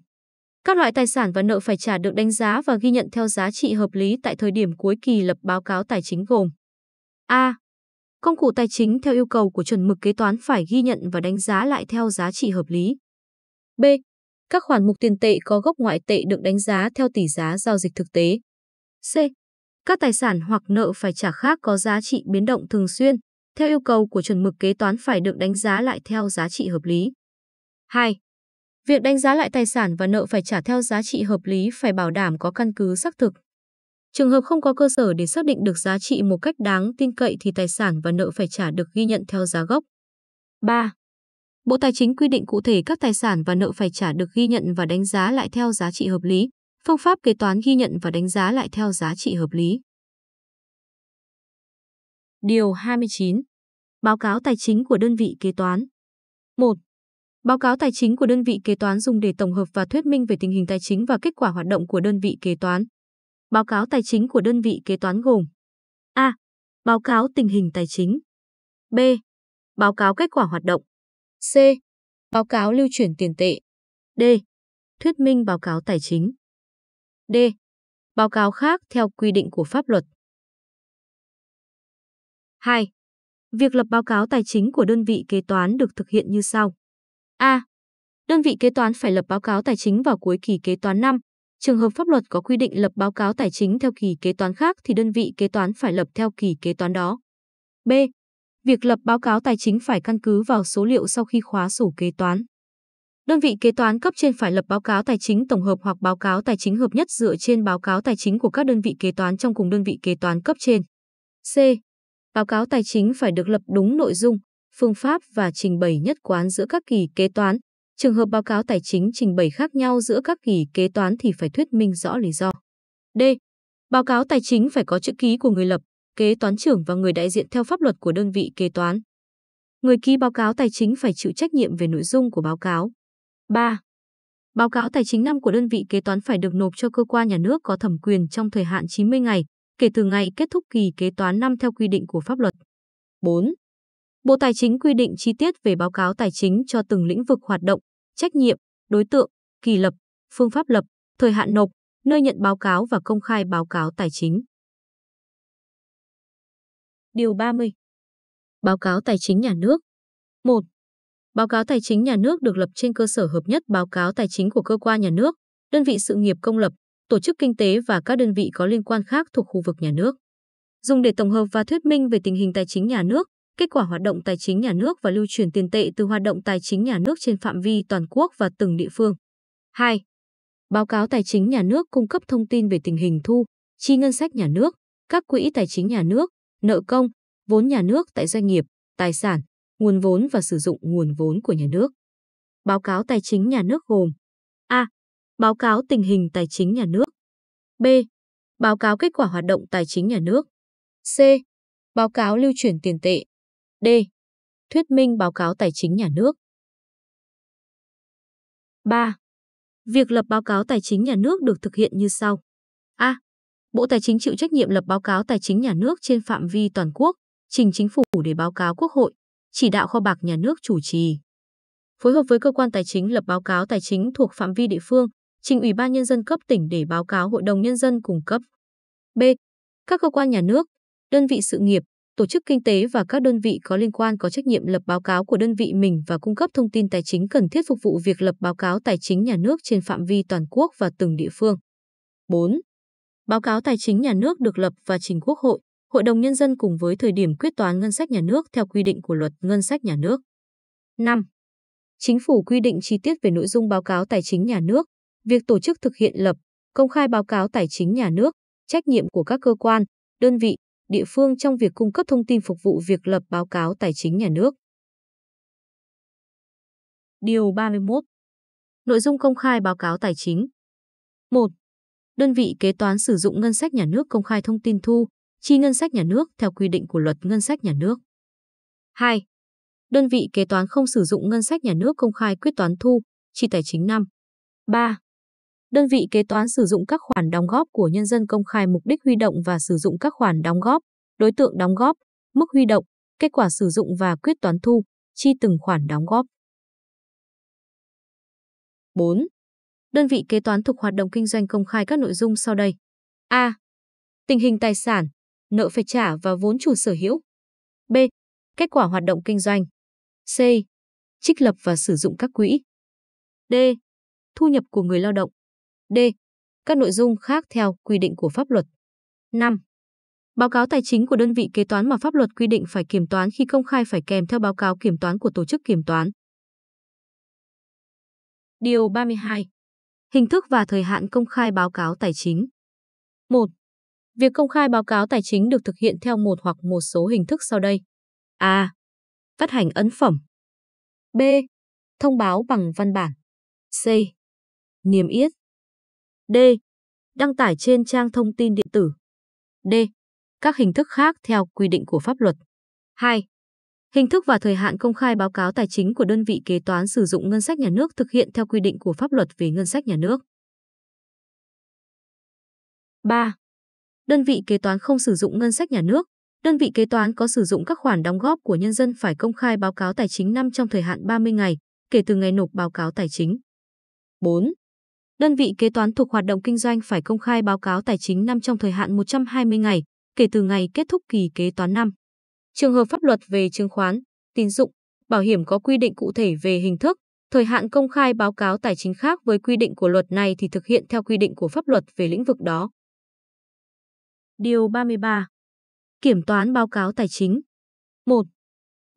Các loại tài sản và nợ phải trả được đánh giá và ghi nhận theo giá trị hợp lý tại thời điểm cuối kỳ lập báo cáo tài chính gồm A. Công cụ tài chính theo yêu cầu của chuẩn mực kế toán phải ghi nhận và đánh giá lại theo giá trị hợp lý. B. Các khoản mục tiền tệ có gốc ngoại tệ được đánh giá theo tỷ giá giao dịch thực tế. C. Các tài sản hoặc nợ phải trả khác có giá trị biến động thường xuyên, theo yêu cầu của chuẩn mực kế toán phải được đánh giá lại theo giá trị hợp lý. 2. Việc đánh giá lại tài sản và nợ phải trả theo giá trị hợp lý phải bảo đảm có căn cứ xác thực. Trường hợp không có cơ sở để xác định được giá trị một cách đáng tin cậy thì tài sản và nợ phải trả được ghi nhận theo giá gốc. 3. Bộ Tài chính quy định cụ thể các tài sản và nợ phải trả được ghi nhận và đánh giá lại theo giá trị hợp lý, phương pháp kế toán ghi nhận và đánh giá lại theo giá trị hợp lý. Điều 29. Báo cáo tài chính của đơn vị kế toán. 1. Báo cáo tài chính của đơn vị kế toán dùng để tổng hợp và thuyết minh về tình hình tài chính và kết quả hoạt động của đơn vị kế toán. Báo cáo tài chính của đơn vị kế toán gồm A. Báo cáo tình hình tài chính B. Báo cáo kết quả hoạt động C. Báo cáo lưu chuyển tiền tệ D. Thuyết minh báo cáo tài chính D. Báo cáo khác theo quy định của pháp luật 2. Việc lập báo cáo tài chính của đơn vị kế toán được thực hiện như sau. A. Đơn vị kế toán phải lập báo cáo tài chính vào cuối kỳ kế toán năm. Trường hợp pháp luật có quy định lập báo cáo tài chính theo kỳ kế toán khác thì đơn vị kế toán phải lập theo kỳ kế toán đó. B. Việc lập báo cáo tài chính phải căn cứ vào số liệu sau khi khóa sổ kế toán. Đơn vị kế toán cấp trên phải lập báo cáo tài chính tổng hợp hoặc báo cáo tài chính hợp nhất dựa trên báo cáo tài chính của các đơn vị kế toán trong cùng đơn vị kế toán cấp trên. C. Báo cáo tài chính phải được lập đúng nội dung, phương pháp và trình bày nhất quán giữa các kỳ kế toán. Trường hợp báo cáo tài chính trình bày khác nhau giữa các kỳ kế toán thì phải thuyết minh rõ lý do. D. Báo cáo tài chính phải có chữ ký của người lập, kế toán trưởng và người đại diện theo pháp luật của đơn vị kế toán. Người ký báo cáo tài chính phải chịu trách nhiệm về nội dung của báo cáo. 3. Báo cáo tài chính năm của đơn vị kế toán phải được nộp cho cơ quan nhà nước có thẩm quyền trong thời hạn 90 ngày kể từ ngày kết thúc kỳ kế toán năm theo quy định của pháp luật. 4. Bộ Tài chính quy định chi tiết về báo cáo tài chính cho từng lĩnh vực hoạt động, trách nhiệm, đối tượng, kỳ lập, phương pháp lập, thời hạn nộp, nơi nhận báo cáo và công khai báo cáo tài chính. Điều 30. Báo cáo tài chính nhà nước. 1. Báo cáo tài chính nhà nước được lập trên cơ sở hợp nhất báo cáo tài chính của cơ quan nhà nước, đơn vị sự nghiệp công lập, tổ chức kinh tế và các đơn vị có liên quan khác thuộc khu vực nhà nước. Dùng để tổng hợp và thuyết minh về tình hình tài chính nhà nước, kết quả hoạt động tài chính nhà nước và lưu chuyển tiền tệ từ hoạt động tài chính nhà nước trên phạm vi toàn quốc và từng địa phương. 2. Báo cáo tài chính nhà nước cung cấp thông tin về tình hình thu, chi ngân sách nhà nước, các quỹ tài chính nhà nước, nợ công, vốn nhà nước tại doanh nghiệp, tài sản, nguồn vốn và sử dụng nguồn vốn của nhà nước. Báo cáo tài chính nhà nước gồm A. Báo cáo tình hình tài chính nhà nước B. Báo cáo kết quả hoạt động tài chính nhà nước C. Báo cáo lưu chuyển tiền tệ D. Thuyết minh báo cáo tài chính nhà nước. 3. Việc lập báo cáo tài chính nhà nước được thực hiện như sau. A. Bộ Tài chính chịu trách nhiệm lập báo cáo tài chính nhà nước trên phạm vi toàn quốc, trình chính phủ để báo cáo Quốc hội, chỉ đạo kho bạc nhà nước chủ trì. Phối hợp với cơ quan tài chính lập báo cáo tài chính thuộc phạm vi địa phương, trình Ủy ban nhân dân cấp tỉnh để báo cáo Hội đồng nhân dân cùng cấp. B. Các cơ quan nhà nước, đơn vị sự nghiệp, tổ chức kinh tế và các đơn vị có liên quan có trách nhiệm lập báo cáo của đơn vị mình và cung cấp thông tin tài chính cần thiết phục vụ việc lập báo cáo tài chính nhà nước trên phạm vi toàn quốc và từng địa phương. 4. Báo cáo tài chính nhà nước được lập và trình Quốc hội, Hội đồng nhân dân cùng với thời điểm quyết toán ngân sách nhà nước theo quy định của Luật Ngân sách nhà nước. 5. Chính phủ quy định chi tiết về nội dung báo cáo tài chính nhà nước, việc tổ chức thực hiện lập, công khai báo cáo tài chính nhà nước, trách nhiệm của các cơ quan, đơn vị, địa phương trong việc cung cấp thông tin phục vụ việc lập báo cáo tài chính nhà nước. Điều 31. Nội dung công khai báo cáo tài chính. 1. Đơn vị kế toán sử dụng ngân sách nhà nước công khai thông tin thu, chi ngân sách nhà nước theo quy định của luật ngân sách nhà nước. 2. Đơn vị kế toán không sử dụng ngân sách nhà nước công khai quyết toán thu, chi tài chính năm. 3 đơn vị kế toán sử dụng các khoản đóng góp của nhân dân công khai mục đích huy động và sử dụng các khoản đóng góp, đối tượng đóng góp, mức huy động, kết quả sử dụng và quyết toán thu, chi từng khoản đóng góp. 4. Đơn vị kế toán thuộc hoạt động kinh doanh công khai các nội dung sau đây. A. Tình hình tài sản, nợ phải trả và vốn chủ sở hữu. B. Kết quả hoạt động kinh doanh. C. Trích lập và sử dụng các quỹ. D. Thu nhập của người lao động. D. Các nội dung khác theo quy định của pháp luật. 5. Báo cáo tài chính của đơn vị kế toán mà pháp luật quy định phải kiểm toán khi công khai phải kèm theo báo cáo kiểm toán của tổ chức kiểm toán. Điều 32. Hình thức và thời hạn công khai báo cáo tài chính. 1. Việc công khai báo cáo tài chính được thực hiện theo một hoặc một số hình thức sau đây. A. Phát hành ấn phẩm. B. Thông báo bằng văn bản. C. Niềm yết. D. Đăng tải trên trang thông tin điện tử. D. Các hình thức khác theo quy định của pháp luật. 2. Hình thức và thời hạn công khai báo cáo tài chính của đơn vị kế toán sử dụng ngân sách nhà nước thực hiện theo quy định của pháp luật về ngân sách nhà nước. 3. Đơn vị kế toán không sử dụng ngân sách nhà nước, đơn vị kế toán có sử dụng các khoản đóng góp của nhân dân phải công khai báo cáo tài chính năm trong thời hạn 30 ngày kể từ ngày nộp báo cáo tài chính. 4 đơn vị kế toán thuộc hoạt động kinh doanh phải công khai báo cáo tài chính năm trong thời hạn 120 ngày kể từ ngày kết thúc kỳ kế toán năm. Trường hợp pháp luật về chứng khoán, tín dụng, bảo hiểm có quy định cụ thể về hình thức, thời hạn công khai báo cáo tài chính khác với quy định của luật này thì thực hiện theo quy định của pháp luật về lĩnh vực đó. Điều 33. Kiểm toán báo cáo tài chính. 1.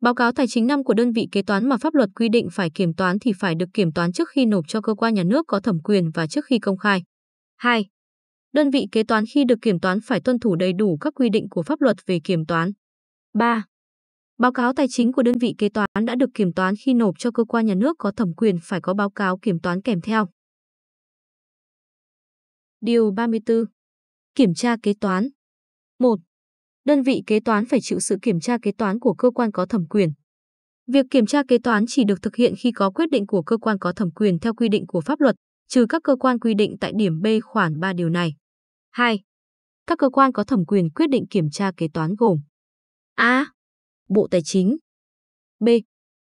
Báo cáo tài chính năm của đơn vị kế toán mà pháp luật quy định phải kiểm toán thì phải được kiểm toán trước khi nộp cho cơ quan nhà nước có thẩm quyền và trước khi công khai. 2. Đơn vị kế toán khi được kiểm toán phải tuân thủ đầy đủ các quy định của pháp luật về kiểm toán. 3. Báo cáo tài chính của đơn vị kế toán đã được kiểm toán khi nộp cho cơ quan nhà nước có thẩm quyền phải có báo cáo kiểm toán kèm theo. Điều 34. Kiểm tra kế toán. 1 đơn vị kế toán phải chịu sự kiểm tra kế toán của cơ quan có thẩm quyền. Việc kiểm tra kế toán chỉ được thực hiện khi có quyết định của cơ quan có thẩm quyền theo quy định của pháp luật, trừ các cơ quan quy định tại điểm B khoản 3 điều này. 2. Các cơ quan có thẩm quyền quyết định kiểm tra kế toán gồm A. Bộ Tài chính B.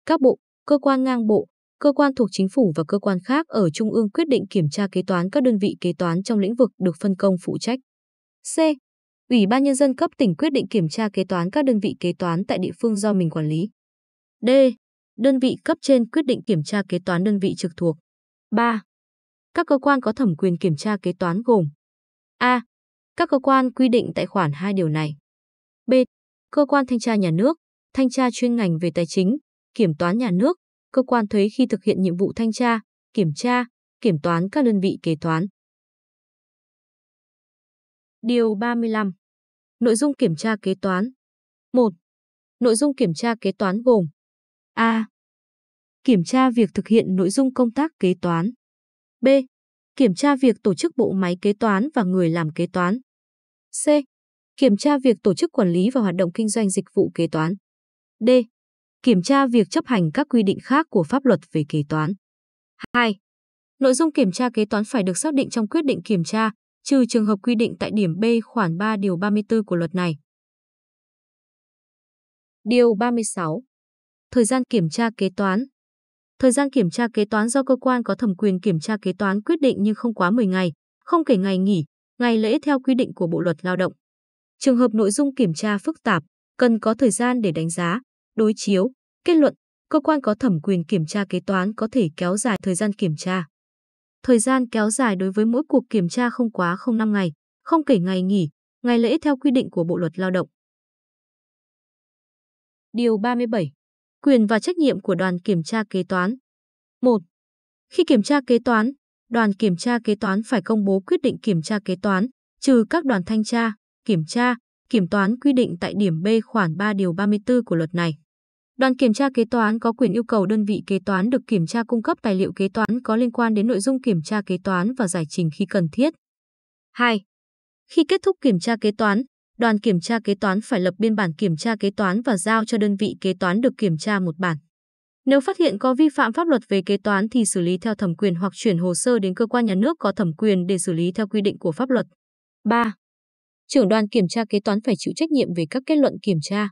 Các bộ, cơ quan ngang bộ, cơ quan thuộc chính phủ và cơ quan khác ở trung ương quyết định kiểm tra kế toán các đơn vị kế toán trong lĩnh vực được phân công phụ trách. C. Ủy ban Nhân dân cấp tỉnh quyết định kiểm tra kế toán các đơn vị kế toán tại địa phương do mình quản lý. D. Đơn vị cấp trên quyết định kiểm tra kế toán đơn vị trực thuộc. 3. Các cơ quan có thẩm quyền kiểm tra kế toán gồm A. Các cơ quan quy định tại khoản 2 điều này. B. Cơ quan thanh tra nhà nước, thanh tra chuyên ngành về tài chính, kiểm toán nhà nước, cơ quan thuế khi thực hiện nhiệm vụ thanh tra, kiểm tra, kiểm toán các đơn vị kế toán. Điều 35 Nội dung kiểm tra kế toán 1. Nội dung kiểm tra kế toán gồm A. Kiểm tra việc thực hiện nội dung công tác kế toán B. Kiểm tra việc tổ chức bộ máy kế toán và người làm kế toán C. Kiểm tra việc tổ chức quản lý và hoạt động kinh doanh dịch vụ kế toán D. Kiểm tra việc chấp hành các quy định khác của pháp luật về kế toán 2. Nội dung kiểm tra kế toán phải được xác định trong quyết định kiểm tra, trừ trường hợp quy định tại điểm B khoản 3 điều 34 của luật này. Điều 36. Thời gian kiểm tra kế toán Thời gian kiểm tra kế toán do cơ quan có thẩm quyền kiểm tra kế toán quyết định nhưng không quá 10 ngày, không kể ngày nghỉ, ngày lễ theo quy định của Bộ luật Lao động. Trường hợp nội dung kiểm tra phức tạp, cần có thời gian để đánh giá, đối chiếu, kết luận, cơ quan có thẩm quyền kiểm tra kế toán có thể kéo dài thời gian kiểm tra. Thời gian kéo dài đối với mỗi cuộc kiểm tra không quá 05 ngày, không kể ngày nghỉ, ngày lễ theo quy định của Bộ luật Lao động. Điều 37. Quyền và trách nhiệm của đoàn kiểm tra kế toán. 1. Khi kiểm tra kế toán, đoàn kiểm tra kế toán phải công bố quyết định kiểm tra kế toán, trừ các đoàn thanh tra, kiểm tra, kiểm toán quy định tại điểm B khoản 3 điều 34 của luật này. Đoàn kiểm tra kế toán có quyền yêu cầu đơn vị kế toán được kiểm tra cung cấp tài liệu kế toán có liên quan đến nội dung kiểm tra kế toán và giải trình khi cần thiết. 2. Khi kết thúc kiểm tra kế toán, đoàn kiểm tra kế toán phải lập biên bản kiểm tra kế toán và giao cho đơn vị kế toán được kiểm tra một bản. Nếu phát hiện có vi phạm pháp luật về kế toán thì xử lý theo thẩm quyền hoặc chuyển hồ sơ đến cơ quan nhà nước có thẩm quyền để xử lý theo quy định của pháp luật. 3. Trưởng đoàn kiểm tra kế toán phải chịu trách nhiệm về các kết luận kiểm tra.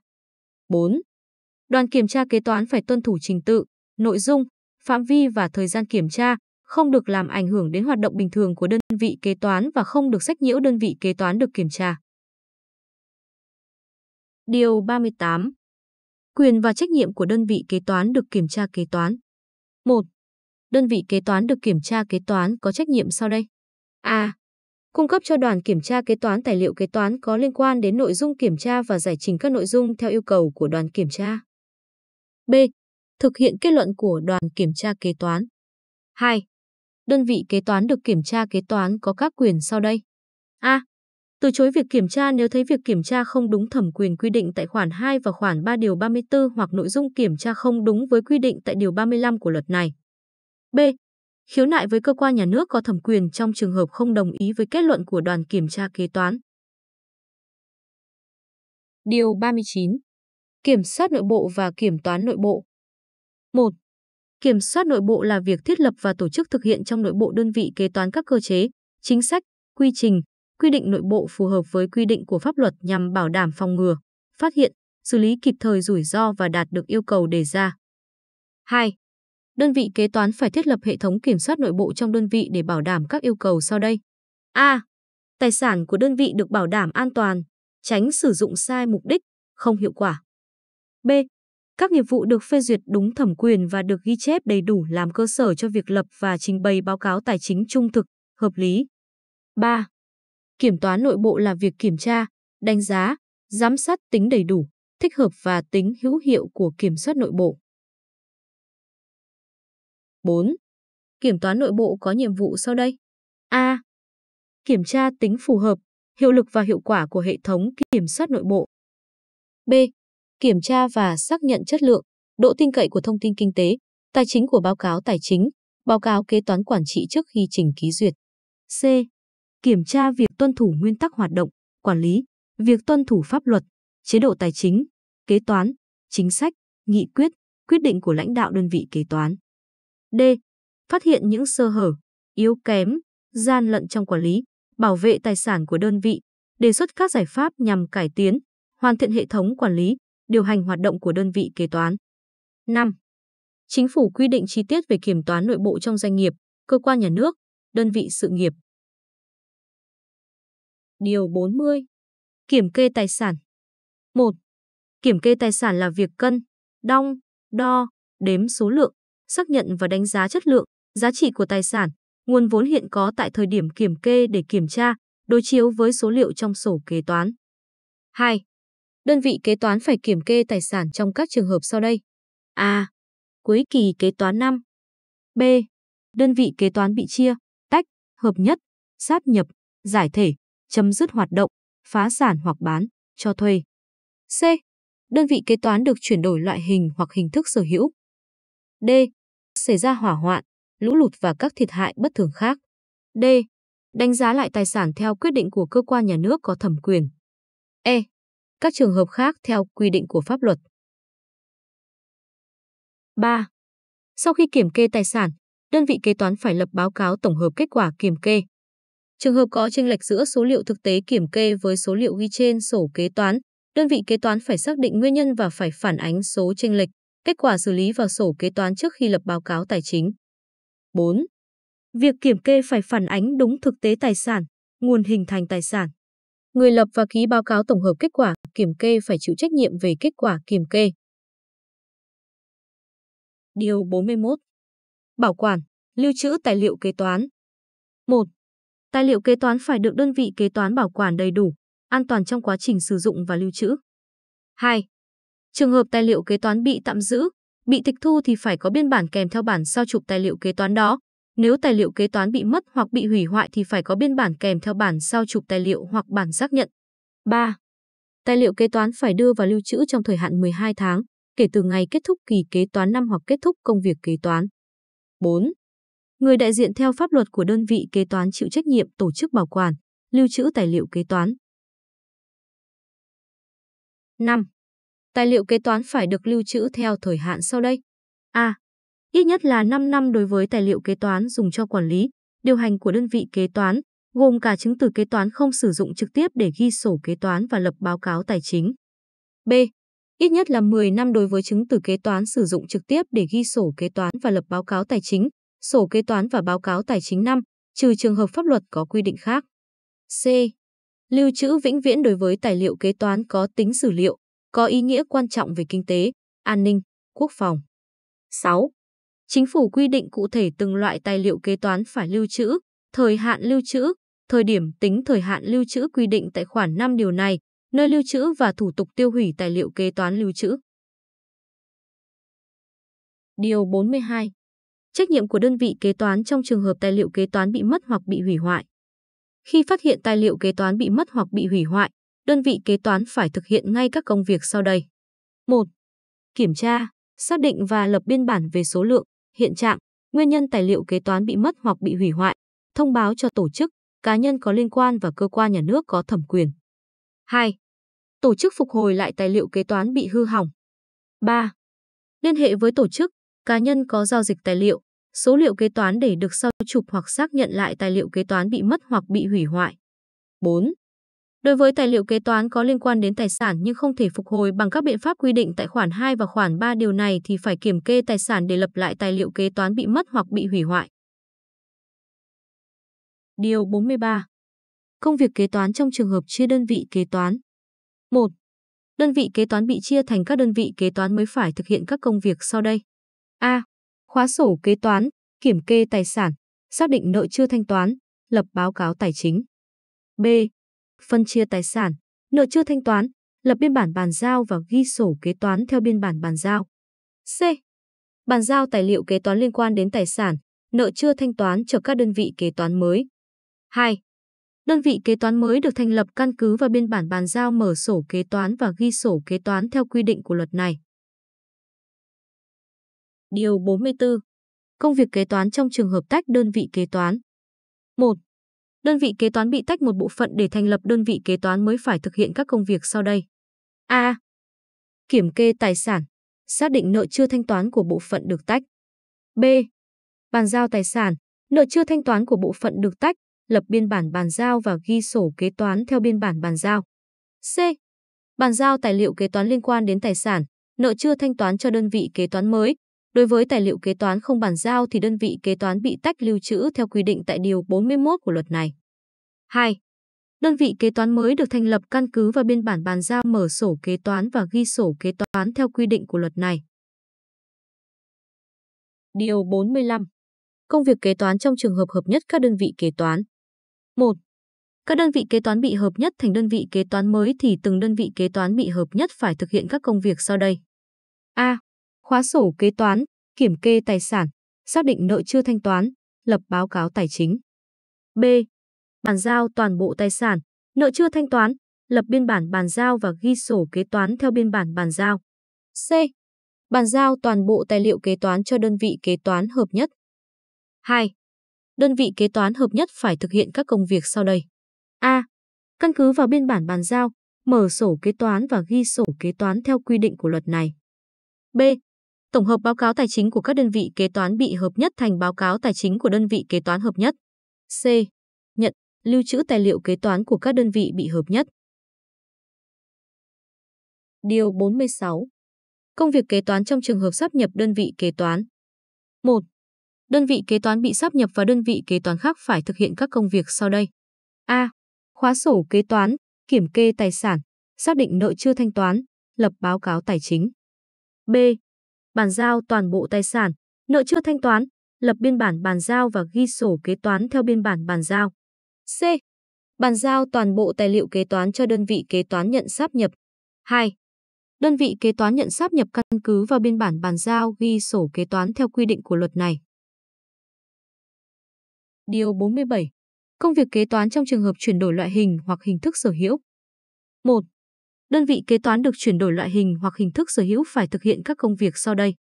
4. Đoàn kiểm tra kế toán phải tuân thủ trình tự, nội dung, phạm vi và thời gian kiểm tra, không được làm ảnh hưởng đến hoạt động bình thường của đơn vị kế toán và không được sách nhiễu đơn vị kế toán được kiểm tra. Điều 38. Quyền và trách nhiệm của đơn vị kế toán được kiểm tra kế toán. 1. Đơn vị kế toán được kiểm tra kế toán có trách nhiệm sau đây. A. Cung cấp cho đoàn kiểm tra kế toán tài liệu kế toán có liên quan đến nội dung kiểm tra và giải trình các nội dung theo yêu cầu của đoàn kiểm tra. B. Thực hiện kết luận của đoàn kiểm tra kế toán. 2. Đơn vị kế toán được kiểm tra kế toán có các quyền sau đây. A. Từ chối việc kiểm tra nếu thấy việc kiểm tra không đúng thẩm quyền quy định tại khoản 2 và khoản 3 điều 34 hoặc nội dung kiểm tra không đúng với quy định tại điều 35 của luật này. B. Khiếu nại với cơ quan nhà nước có thẩm quyền trong trường hợp không đồng ý với kết luận của đoàn kiểm tra kế toán. Điều 39 Kiểm soát nội bộ và kiểm toán nội bộ. 1. Kiểm soát nội bộ là việc thiết lập và tổ chức thực hiện trong nội bộ đơn vị kế toán các cơ chế, chính sách, quy trình, quy định nội bộ phù hợp với quy định của pháp luật nhằm bảo đảm phòng ngừa, phát hiện, xử lý kịp thời rủi ro và đạt được yêu cầu đề ra. 2. Đơn vị kế toán phải thiết lập hệ thống kiểm soát nội bộ trong đơn vị để bảo đảm các yêu cầu sau đây. A. Tài sản của đơn vị được bảo đảm an toàn, tránh sử dụng sai mục đích, không hiệu quả. B. Các nghiệp vụ được phê duyệt đúng thẩm quyền và được ghi chép đầy đủ làm cơ sở cho việc lập và trình bày báo cáo tài chính trung thực, hợp lý. 3. Kiểm toán nội bộ là việc kiểm tra, đánh giá, giám sát tính đầy đủ, thích hợp và tính hữu hiệu của kiểm soát nội bộ. 4. Kiểm toán nội bộ có nhiệm vụ sau đây. A. Kiểm tra tính phù hợp, hiệu lực và hiệu quả của hệ thống kiểm soát nội bộ. B kiểm tra và xác nhận chất lượng, độ tin cậy của thông tin kinh tế, tài chính của báo cáo tài chính, báo cáo kế toán quản trị trước khi trình ký duyệt. C. Kiểm tra việc tuân thủ nguyên tắc hoạt động, quản lý, việc tuân thủ pháp luật, chế độ tài chính, kế toán, chính sách, nghị quyết, quyết định của lãnh đạo đơn vị kế toán. D. Phát hiện những sơ hở, yếu kém, gian lận trong quản lý, bảo vệ tài sản của đơn vị, đề xuất các giải pháp nhằm cải tiến, hoàn thiện hệ thống quản lý, điều hành hoạt động của đơn vị kế toán. 5. Chính phủ quy định chi tiết về kiểm toán nội bộ trong doanh nghiệp, cơ quan nhà nước, đơn vị sự nghiệp. Điều 40. Kiểm kê tài sản. 1. Kiểm kê tài sản là việc cân, đong, đo, đếm số lượng, xác nhận và đánh giá chất lượng, giá trị của tài sản, nguồn vốn hiện có tại thời điểm kiểm kê để kiểm tra, đối chiếu với số liệu trong sổ kế toán. 2 đơn vị kế toán phải kiểm kê tài sản trong các trường hợp sau đây. A. Cuối kỳ kế toán năm. B. Đơn vị kế toán bị chia, tách, hợp nhất, sáp nhập, giải thể, chấm dứt hoạt động, phá sản hoặc bán, cho thuê. C. Đơn vị kế toán được chuyển đổi loại hình hoặc hình thức sở hữu. D. Xảy ra hỏa hoạn, lũ lụt và các thiệt hại bất thường khác. D. Đánh giá lại tài sản theo quyết định của cơ quan nhà nước có thẩm quyền. E các trường hợp khác theo quy định của pháp luật. 3. Sau khi kiểm kê tài sản, đơn vị kế toán phải lập báo cáo tổng hợp kết quả kiểm kê. Trường hợp có chênh lệch giữa số liệu thực tế kiểm kê với số liệu ghi trên sổ kế toán, đơn vị kế toán phải xác định nguyên nhân và phải phản ánh số chênh lệch, kết quả xử lý vào sổ kế toán trước khi lập báo cáo tài chính. 4. Việc kiểm kê phải phản ánh đúng thực tế tài sản, nguồn hình thành tài sản người lập và ký báo cáo tổng hợp kết quả kiểm kê phải chịu trách nhiệm về kết quả kiểm kê. Điều 41. Bảo quản, lưu trữ tài liệu kế toán. 1. Tài liệu kế toán phải được đơn vị kế toán bảo quản đầy đủ, an toàn trong quá trình sử dụng và lưu trữ. 2. Trường hợp tài liệu kế toán bị tạm giữ, bị tịch thu thì phải có biên bản kèm theo bản sao chụp tài liệu kế toán đó, nếu tài liệu kế toán bị mất hoặc bị hủy hoại thì phải có biên bản kèm theo bản sao chụp tài liệu hoặc bản xác nhận. 3. Tài liệu kế toán phải đưa vào lưu trữ trong thời hạn 12 tháng kể từ ngày kết thúc kỳ kế toán năm hoặc kết thúc công việc kế toán. 4. Người đại diện theo pháp luật của đơn vị kế toán chịu trách nhiệm tổ chức bảo quản, lưu trữ tài liệu kế toán. 5. Tài liệu kế toán phải được lưu trữ theo thời hạn sau đây. A ít nhất là 5 năm đối với tài liệu kế toán dùng cho quản lý, điều hành của đơn vị kế toán, gồm cả chứng từ kế toán không sử dụng trực tiếp để ghi sổ kế toán và lập báo cáo tài chính. B. Ít nhất là 10 năm đối với chứng từ kế toán sử dụng trực tiếp để ghi sổ kế toán và lập báo cáo tài chính, sổ kế toán và báo cáo tài chính năm, trừ trường hợp pháp luật có quy định khác. C. Lưu trữ vĩnh viễn đối với tài liệu kế toán có tính sử liệu, có ý nghĩa quan trọng về kinh tế, an ninh, quốc phòng. 6. Chính phủ quy định cụ thể từng loại tài liệu kế toán phải lưu trữ, thời hạn lưu trữ, thời điểm tính thời hạn lưu trữ quy định tại khoản 5 điều này, nơi lưu trữ và thủ tục tiêu hủy tài liệu kế toán lưu trữ. Điều 42. Trách nhiệm của đơn vị kế toán trong trường hợp tài liệu kế toán bị mất hoặc bị hủy hoại. Khi phát hiện tài liệu kế toán bị mất hoặc bị hủy hoại, đơn vị kế toán phải thực hiện ngay các công việc sau đây. 1. Kiểm tra, xác định và lập biên bản về số lượng, hiện trạng, nguyên nhân tài liệu kế toán bị mất hoặc bị hủy hoại, thông báo cho tổ chức, cá nhân có liên quan và cơ quan nhà nước có thẩm quyền. 2. Tổ chức phục hồi lại tài liệu kế toán bị hư hỏng. 3. Liên hệ với tổ chức, cá nhân có giao dịch tài liệu, số liệu kế toán để được sao chụp hoặc xác nhận lại tài liệu kế toán bị mất hoặc bị hủy hoại. 4. Đối với tài liệu kế toán có liên quan đến tài sản nhưng không thể phục hồi bằng các biện pháp quy định tại khoản 2 và khoản 3 điều này thì phải kiểm kê tài sản để lập lại tài liệu kế toán bị mất hoặc bị hủy hoại. Điều 43. Công việc kế toán trong trường hợp chia đơn vị kế toán. 1. Đơn vị kế toán bị chia thành các đơn vị kế toán mới phải thực hiện các công việc sau đây. A. Khóa sổ kế toán, kiểm kê tài sản, xác định nợ chưa thanh toán, lập báo cáo tài chính. B phân chia tài sản, nợ chưa thanh toán, lập biên bản bàn giao và ghi sổ kế toán theo biên bản bàn giao. C. Bàn giao tài liệu kế toán liên quan đến tài sản, nợ chưa thanh toán cho các đơn vị kế toán mới. 2. Đơn vị kế toán mới được thành lập căn cứ và biên bản bàn giao mở sổ kế toán và ghi sổ kế toán theo quy định của luật này. Điều 44. Công việc kế toán trong trường hợp tách đơn vị kế toán. 1 đơn vị kế toán bị tách một bộ phận để thành lập đơn vị kế toán mới phải thực hiện các công việc sau đây. A. Kiểm kê tài sản, xác định nợ chưa thanh toán của bộ phận được tách. B. Bàn giao tài sản, nợ chưa thanh toán của bộ phận được tách, lập biên bản bàn giao và ghi sổ kế toán theo biên bản bàn giao. C. Bàn giao tài liệu kế toán liên quan đến tài sản, nợ chưa thanh toán cho đơn vị kế toán mới, Đối với tài liệu kế toán không bàn giao thì đơn vị kế toán bị tách lưu trữ theo quy định tại Điều 41 của luật này. 2. Đơn vị kế toán mới được thành lập căn cứ và biên bản bàn giao mở sổ kế toán và ghi sổ kế toán theo quy định của luật này. Điều 45. Công việc kế toán trong trường hợp hợp nhất các đơn vị kế toán. 1. Các đơn vị kế toán bị hợp nhất thành đơn vị kế toán mới thì từng đơn vị kế toán bị hợp nhất phải thực hiện các công việc sau đây. A khóa sổ kế toán, kiểm kê tài sản, xác định nợ chưa thanh toán, lập báo cáo tài chính. B. Bàn giao toàn bộ tài sản, nợ chưa thanh toán, lập biên bản bàn giao và ghi sổ kế toán theo biên bản bàn giao. C. Bàn giao toàn bộ tài liệu kế toán cho đơn vị kế toán hợp nhất. 2. Đơn vị kế toán hợp nhất phải thực hiện các công việc sau đây. A. Căn cứ vào biên bản bàn giao, mở sổ kế toán và ghi sổ kế toán theo quy định của luật này. B. Tổng hợp báo cáo tài chính của các đơn vị kế toán bị hợp nhất thành báo cáo tài chính của đơn vị kế toán hợp nhất. C. Nhận, lưu trữ tài liệu kế toán của các đơn vị bị hợp nhất. Điều 46. Công việc kế toán trong trường hợp sắp nhập đơn vị kế toán. 1. Đơn vị kế toán bị sắp nhập và đơn vị kế toán khác phải thực hiện các công việc sau đây. A. Khóa sổ kế toán, kiểm kê tài sản, xác định nợ chưa thanh toán, lập báo cáo tài chính. B bàn giao toàn bộ tài sản, nợ chưa thanh toán, lập biên bản bàn giao và ghi sổ kế toán theo biên bản bàn giao. C. Bàn giao toàn bộ tài liệu kế toán cho đơn vị kế toán nhận sáp nhập. 2. Đơn vị kế toán nhận sáp nhập căn cứ vào biên bản bàn giao ghi sổ kế toán theo quy định của luật này. Điều 47. Công việc kế toán trong trường hợp chuyển đổi loại hình hoặc hình thức sở hữu. 1. Đơn vị kế toán được chuyển đổi loại hình hoặc hình thức sở hữu phải thực hiện các công việc sau đây.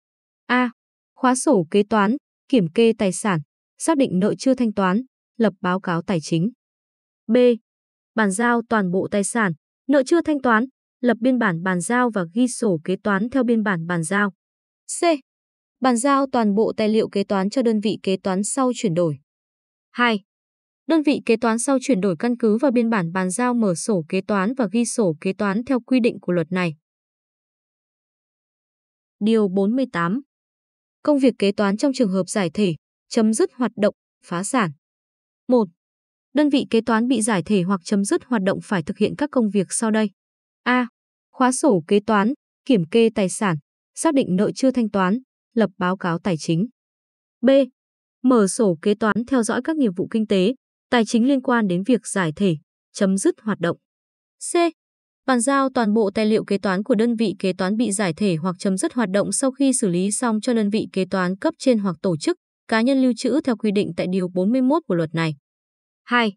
A. Khóa sổ kế toán, kiểm kê tài sản, xác định nợ chưa thanh toán, lập báo cáo tài chính. B. Bàn giao toàn bộ tài sản, nợ chưa thanh toán, lập biên bản bàn giao và ghi sổ kế toán theo biên bản bàn giao. C. Bàn giao toàn bộ tài liệu kế toán cho đơn vị kế toán sau chuyển đổi. 2. Đơn vị kế toán sau chuyển đổi căn cứ và biên bản bàn giao mở sổ kế toán và ghi sổ kế toán theo quy định của luật này. Điều 48. Công việc kế toán trong trường hợp giải thể, chấm dứt hoạt động, phá sản. 1. Đơn vị kế toán bị giải thể hoặc chấm dứt hoạt động phải thực hiện các công việc sau đây. A. Khóa sổ kế toán, kiểm kê tài sản, xác định nợ chưa thanh toán, lập báo cáo tài chính. B. Mở sổ kế toán theo dõi các nghiệp vụ kinh tế, tài chính liên quan đến việc giải thể, chấm dứt hoạt động. C. Bàn giao toàn bộ tài liệu kế toán của đơn vị kế toán bị giải thể hoặc chấm dứt hoạt động sau khi xử lý xong cho đơn vị kế toán cấp trên hoặc tổ chức, cá nhân lưu trữ theo quy định tại Điều 41 của luật này. 2.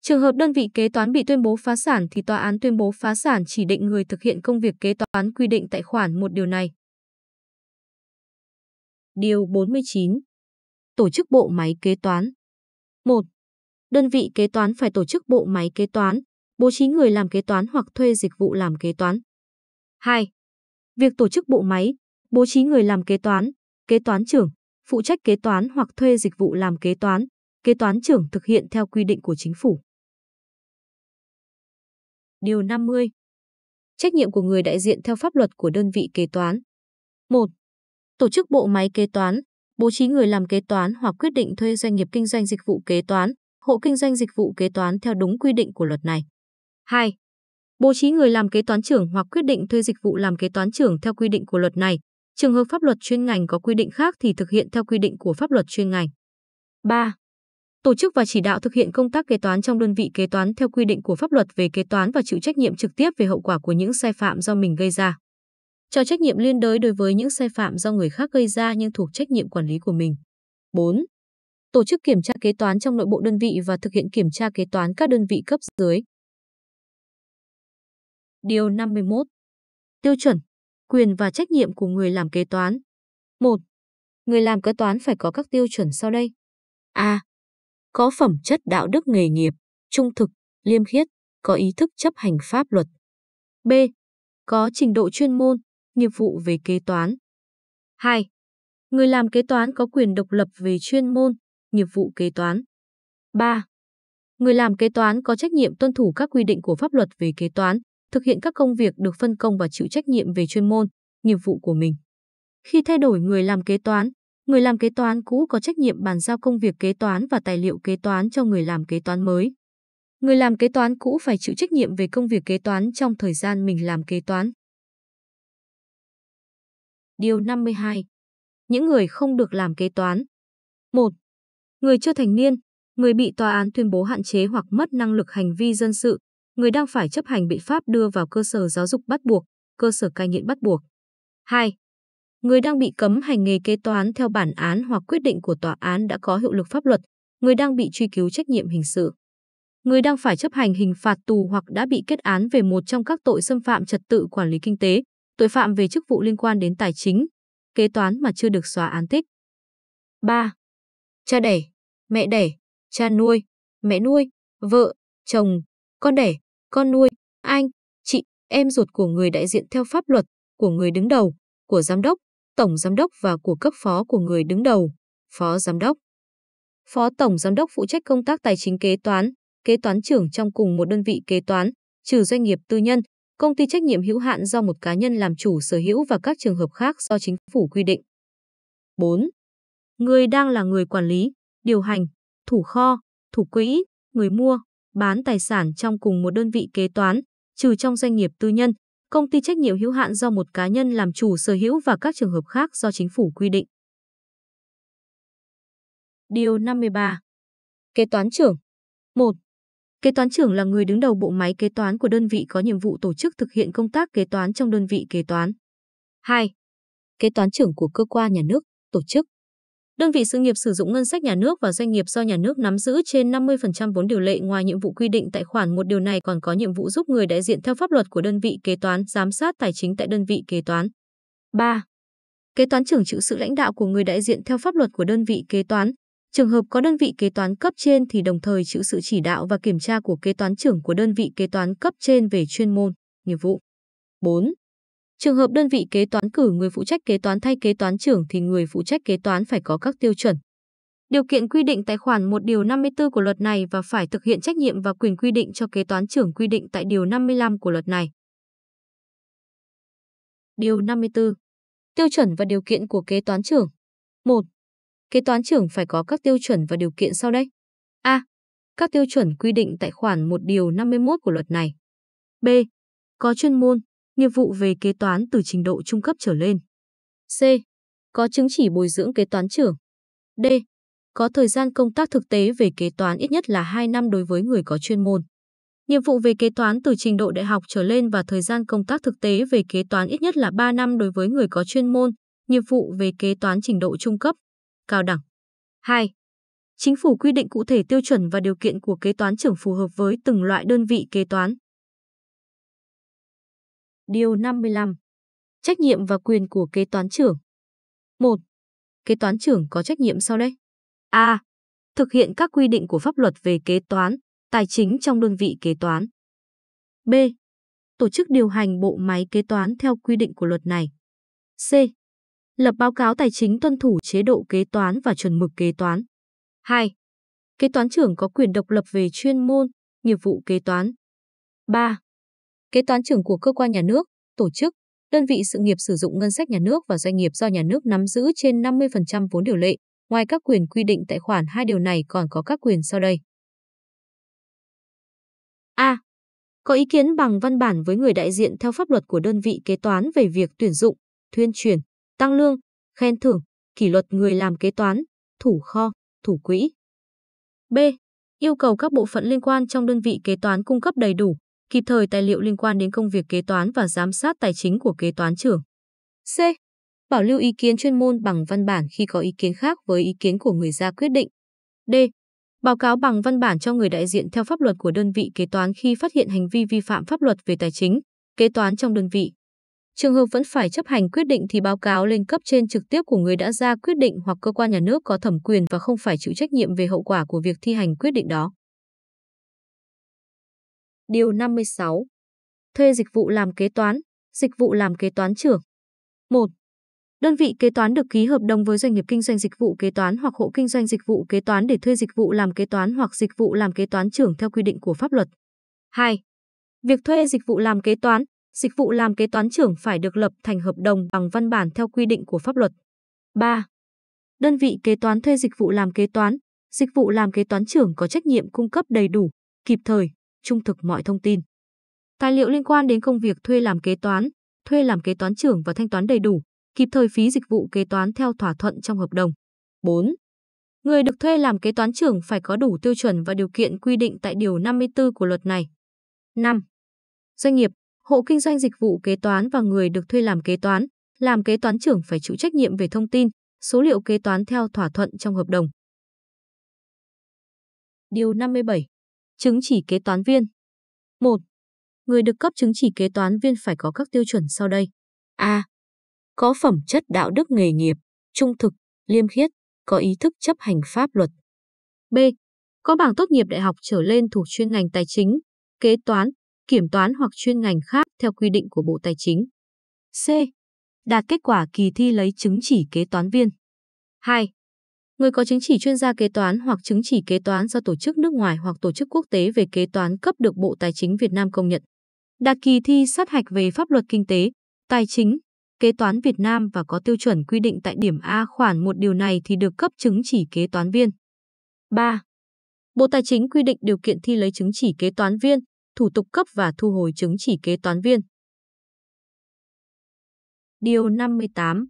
Trường hợp đơn vị kế toán bị tuyên bố phá sản thì tòa án tuyên bố phá sản chỉ định người thực hiện công việc kế toán quy định tại khoản một điều này. Điều 49. Tổ chức bộ máy kế toán 1 đơn vị kế toán phải tổ chức bộ máy kế toán, bố trí người làm kế toán hoặc thuê dịch vụ làm kế toán. 2. Việc tổ chức bộ máy, bố trí người làm kế toán, kế toán trưởng, phụ trách kế toán hoặc thuê dịch vụ làm kế toán, kế toán trưởng thực hiện theo quy định của chính phủ. Điều 50. Trách nhiệm của người đại diện theo pháp luật của đơn vị kế toán. 1. Tổ chức bộ máy kế toán, bố trí người làm kế toán hoặc quyết định thuê doanh nghiệp kinh doanh dịch vụ kế toán, hộ kinh doanh dịch vụ kế toán theo đúng quy định của luật này. 2. Bố trí người làm kế toán trưởng hoặc quyết định thuê dịch vụ làm kế toán trưởng theo quy định của luật này, trường hợp pháp luật chuyên ngành có quy định khác thì thực hiện theo quy định của pháp luật chuyên ngành. 3. Tổ chức và chỉ đạo thực hiện công tác kế toán trong đơn vị kế toán theo quy định của pháp luật về kế toán và chịu trách nhiệm trực tiếp về hậu quả của những sai phạm do mình gây ra. Cho trách nhiệm liên đới đối với những sai phạm do người khác gây ra nhưng thuộc trách nhiệm quản lý của mình. 4 tổ chức kiểm tra kế toán trong nội bộ đơn vị và thực hiện kiểm tra kế toán các đơn vị cấp dưới. Điều 51. Tiêu chuẩn, quyền và trách nhiệm của người làm kế toán. 1. Người làm kế toán phải có các tiêu chuẩn sau đây. A. Có phẩm chất đạo đức nghề nghiệp, trung thực, liêm khiết, có ý thức chấp hành pháp luật. B. Có trình độ chuyên môn, nghiệp vụ về kế toán. 2. Người làm kế toán có quyền độc lập về chuyên môn, nghiệp vụ kế toán. 3. Người làm kế toán có trách nhiệm tuân thủ các quy định của pháp luật về kế toán, thực hiện các công việc được phân công và chịu trách nhiệm về chuyên môn, nghiệp vụ của mình. Khi thay đổi người làm kế toán, người làm kế toán cũ có trách nhiệm bàn giao công việc kế toán và tài liệu kế toán cho người làm kế toán mới. Người làm kế toán cũ phải chịu trách nhiệm về công việc kế toán trong thời gian mình làm kế toán. Điều 52. Những người không được làm kế toán. 1 người chưa thành niên, người bị tòa án tuyên bố hạn chế hoặc mất năng lực hành vi dân sự, người đang phải chấp hành bị pháp đưa vào cơ sở giáo dục bắt buộc, cơ sở cai nghiện bắt buộc. 2. Người đang bị cấm hành nghề kế toán theo bản án hoặc quyết định của tòa án đã có hiệu lực pháp luật, người đang bị truy cứu trách nhiệm hình sự. Người đang phải chấp hành hình phạt tù hoặc đã bị kết án về một trong các tội xâm phạm trật tự quản lý kinh tế, tội phạm về chức vụ liên quan đến tài chính, kế toán mà chưa được xóa án tích. 3. Cha đẻ mẹ đẻ, cha nuôi, mẹ nuôi, vợ, chồng, con đẻ, con nuôi, anh, chị, em ruột của người đại diện theo pháp luật, của người đứng đầu, của giám đốc, tổng giám đốc và của cấp phó của người đứng đầu, phó giám đốc. Phó tổng giám đốc phụ trách công tác tài chính kế toán, kế toán trưởng trong cùng một đơn vị kế toán, trừ doanh nghiệp tư nhân, công ty trách nhiệm hữu hạn do một cá nhân làm chủ sở hữu và các trường hợp khác do chính phủ quy định. 4. Người đang là người quản lý, điều hành, thủ kho, thủ quỹ, người mua, bán tài sản trong cùng một đơn vị kế toán, trừ trong doanh nghiệp tư nhân, công ty trách nhiệm hữu hạn do một cá nhân làm chủ sở hữu và các trường hợp khác do chính phủ quy định. Điều 53. Kế toán trưởng 1. Kế toán trưởng là người đứng đầu bộ máy kế toán của đơn vị có nhiệm vụ tổ chức thực hiện công tác kế toán trong đơn vị kế toán. 2. Kế toán trưởng của cơ quan nhà nước, tổ chức, Đơn vị sự nghiệp sử dụng ngân sách nhà nước và doanh nghiệp do nhà nước nắm giữ trên 50% vốn điều lệ ngoài nhiệm vụ quy định tại khoản một điều này còn có nhiệm vụ giúp người đại diện theo pháp luật của đơn vị kế toán giám sát tài chính tại đơn vị kế toán. 3. Kế toán trưởng chịu sự lãnh đạo của người đại diện theo pháp luật của đơn vị kế toán. Trường hợp có đơn vị kế toán cấp trên thì đồng thời chịu sự chỉ đạo và kiểm tra của kế toán trưởng của đơn vị kế toán cấp trên về chuyên môn, nghiệp vụ. 4. Trường hợp đơn vị kế toán cử người phụ trách kế toán thay kế toán trưởng thì người phụ trách kế toán phải có các tiêu chuẩn. Điều kiện quy định tài khoản 1 điều 54 của luật này và phải thực hiện trách nhiệm và quyền quy định cho kế toán trưởng quy định tại điều 55 của luật này. Điều 54. Tiêu chuẩn và điều kiện của kế toán trưởng. 1. Kế toán trưởng phải có các tiêu chuẩn và điều kiện sau đây. A. Các tiêu chuẩn quy định tại khoản 1 điều 51 của luật này. B. Có chuyên môn, nghiệp vụ về kế toán từ trình độ trung cấp trở lên. C. Có chứng chỉ bồi dưỡng kế toán trưởng. D. Có thời gian công tác thực tế về kế toán ít nhất là 2 năm đối với người có chuyên môn. Nhiệm vụ về kế toán từ trình độ đại học trở lên và thời gian công tác thực tế về kế toán ít nhất là 3 năm đối với người có chuyên môn, nhiệm vụ về kế toán trình độ trung cấp, cao đẳng. 2. Chính phủ quy định cụ thể tiêu chuẩn và điều kiện của kế toán trưởng phù hợp với từng loại đơn vị kế toán. Điều 55. Trách nhiệm và quyền của kế toán trưởng. 1. Kế toán trưởng có trách nhiệm sau đây. A. Thực hiện các quy định của pháp luật về kế toán, tài chính trong đơn vị kế toán. B. Tổ chức điều hành bộ máy kế toán theo quy định của luật này. C. Lập báo cáo tài chính tuân thủ chế độ kế toán và chuẩn mực kế toán. 2. Kế toán trưởng có quyền độc lập về chuyên môn, nghiệp vụ kế toán. 3 kế toán trưởng của cơ quan nhà nước, tổ chức, đơn vị sự nghiệp sử dụng ngân sách nhà nước và doanh nghiệp do nhà nước nắm giữ trên 50% vốn điều lệ. Ngoài các quyền quy định tại khoản hai điều này còn có các quyền sau đây. A. Có ý kiến bằng văn bản với người đại diện theo pháp luật của đơn vị kế toán về việc tuyển dụng, thuyên truyền, tăng lương, khen thưởng, kỷ luật người làm kế toán, thủ kho, thủ quỹ. B. Yêu cầu các bộ phận liên quan trong đơn vị kế toán cung cấp đầy đủ, kịp thời tài liệu liên quan đến công việc kế toán và giám sát tài chính của kế toán trưởng. C. Bảo lưu ý kiến chuyên môn bằng văn bản khi có ý kiến khác với ý kiến của người ra quyết định. D. Báo cáo bằng văn bản cho người đại diện theo pháp luật của đơn vị kế toán khi phát hiện hành vi vi phạm pháp luật về tài chính, kế toán trong đơn vị. Trường hợp vẫn phải chấp hành quyết định thì báo cáo lên cấp trên trực tiếp của người đã ra quyết định hoặc cơ quan nhà nước có thẩm quyền và không phải chịu trách nhiệm về hậu quả của việc thi hành quyết định đó. Điều 56. Thuê dịch vụ làm kế toán, dịch vụ làm kế toán trưởng. 1. Đơn vị kế toán được ký hợp đồng với doanh nghiệp kinh doanh dịch vụ kế toán hoặc hộ kinh doanh dịch vụ kế toán để thuê dịch vụ làm kế toán hoặc dịch vụ làm kế toán trưởng theo quy định của pháp luật. 2. Việc thuê dịch vụ làm kế toán, dịch vụ làm kế toán trưởng phải được lập thành hợp đồng bằng văn bản theo quy định của pháp luật. 3. Đơn vị kế toán thuê dịch vụ làm kế toán, dịch vụ làm kế toán trưởng có trách nhiệm cung cấp đầy đủ, kịp thời, trung thực mọi thông tin. Tài liệu liên quan đến công việc thuê làm kế toán, thuê làm kế toán trưởng và thanh toán đầy đủ, kịp thời phí dịch vụ kế toán theo thỏa thuận trong hợp đồng. 4. Người được thuê làm kế toán trưởng phải có đủ tiêu chuẩn và điều kiện quy định tại Điều 54 của luật này. 5. Doanh nghiệp, hộ kinh doanh dịch vụ kế toán và người được thuê làm kế toán, làm kế toán trưởng phải chịu trách nhiệm về thông tin, số liệu kế toán theo thỏa thuận trong hợp đồng. Điều 57 Chứng chỉ kế toán viên 1. Người được cấp chứng chỉ kế toán viên phải có các tiêu chuẩn sau đây. A. Có phẩm chất đạo đức nghề nghiệp, trung thực, liêm khiết, có ý thức chấp hành pháp luật. B. Có bằng tốt nghiệp đại học trở lên thuộc chuyên ngành tài chính, kế toán, kiểm toán hoặc chuyên ngành khác theo quy định của Bộ Tài chính. C. Đạt kết quả kỳ thi lấy chứng chỉ kế toán viên. 2. Người có chứng chỉ chuyên gia kế toán hoặc chứng chỉ kế toán do tổ chức nước ngoài hoặc tổ chức quốc tế về kế toán cấp được Bộ Tài chính Việt Nam công nhận. Đạt kỳ thi sát hạch về pháp luật kinh tế, tài chính, kế toán Việt Nam và có tiêu chuẩn quy định tại điểm A khoản một điều này thì được cấp chứng chỉ kế toán viên. 3. Bộ Tài chính quy định điều kiện thi lấy chứng chỉ kế toán viên, thủ tục cấp và thu hồi chứng chỉ kế toán viên. Điều 58.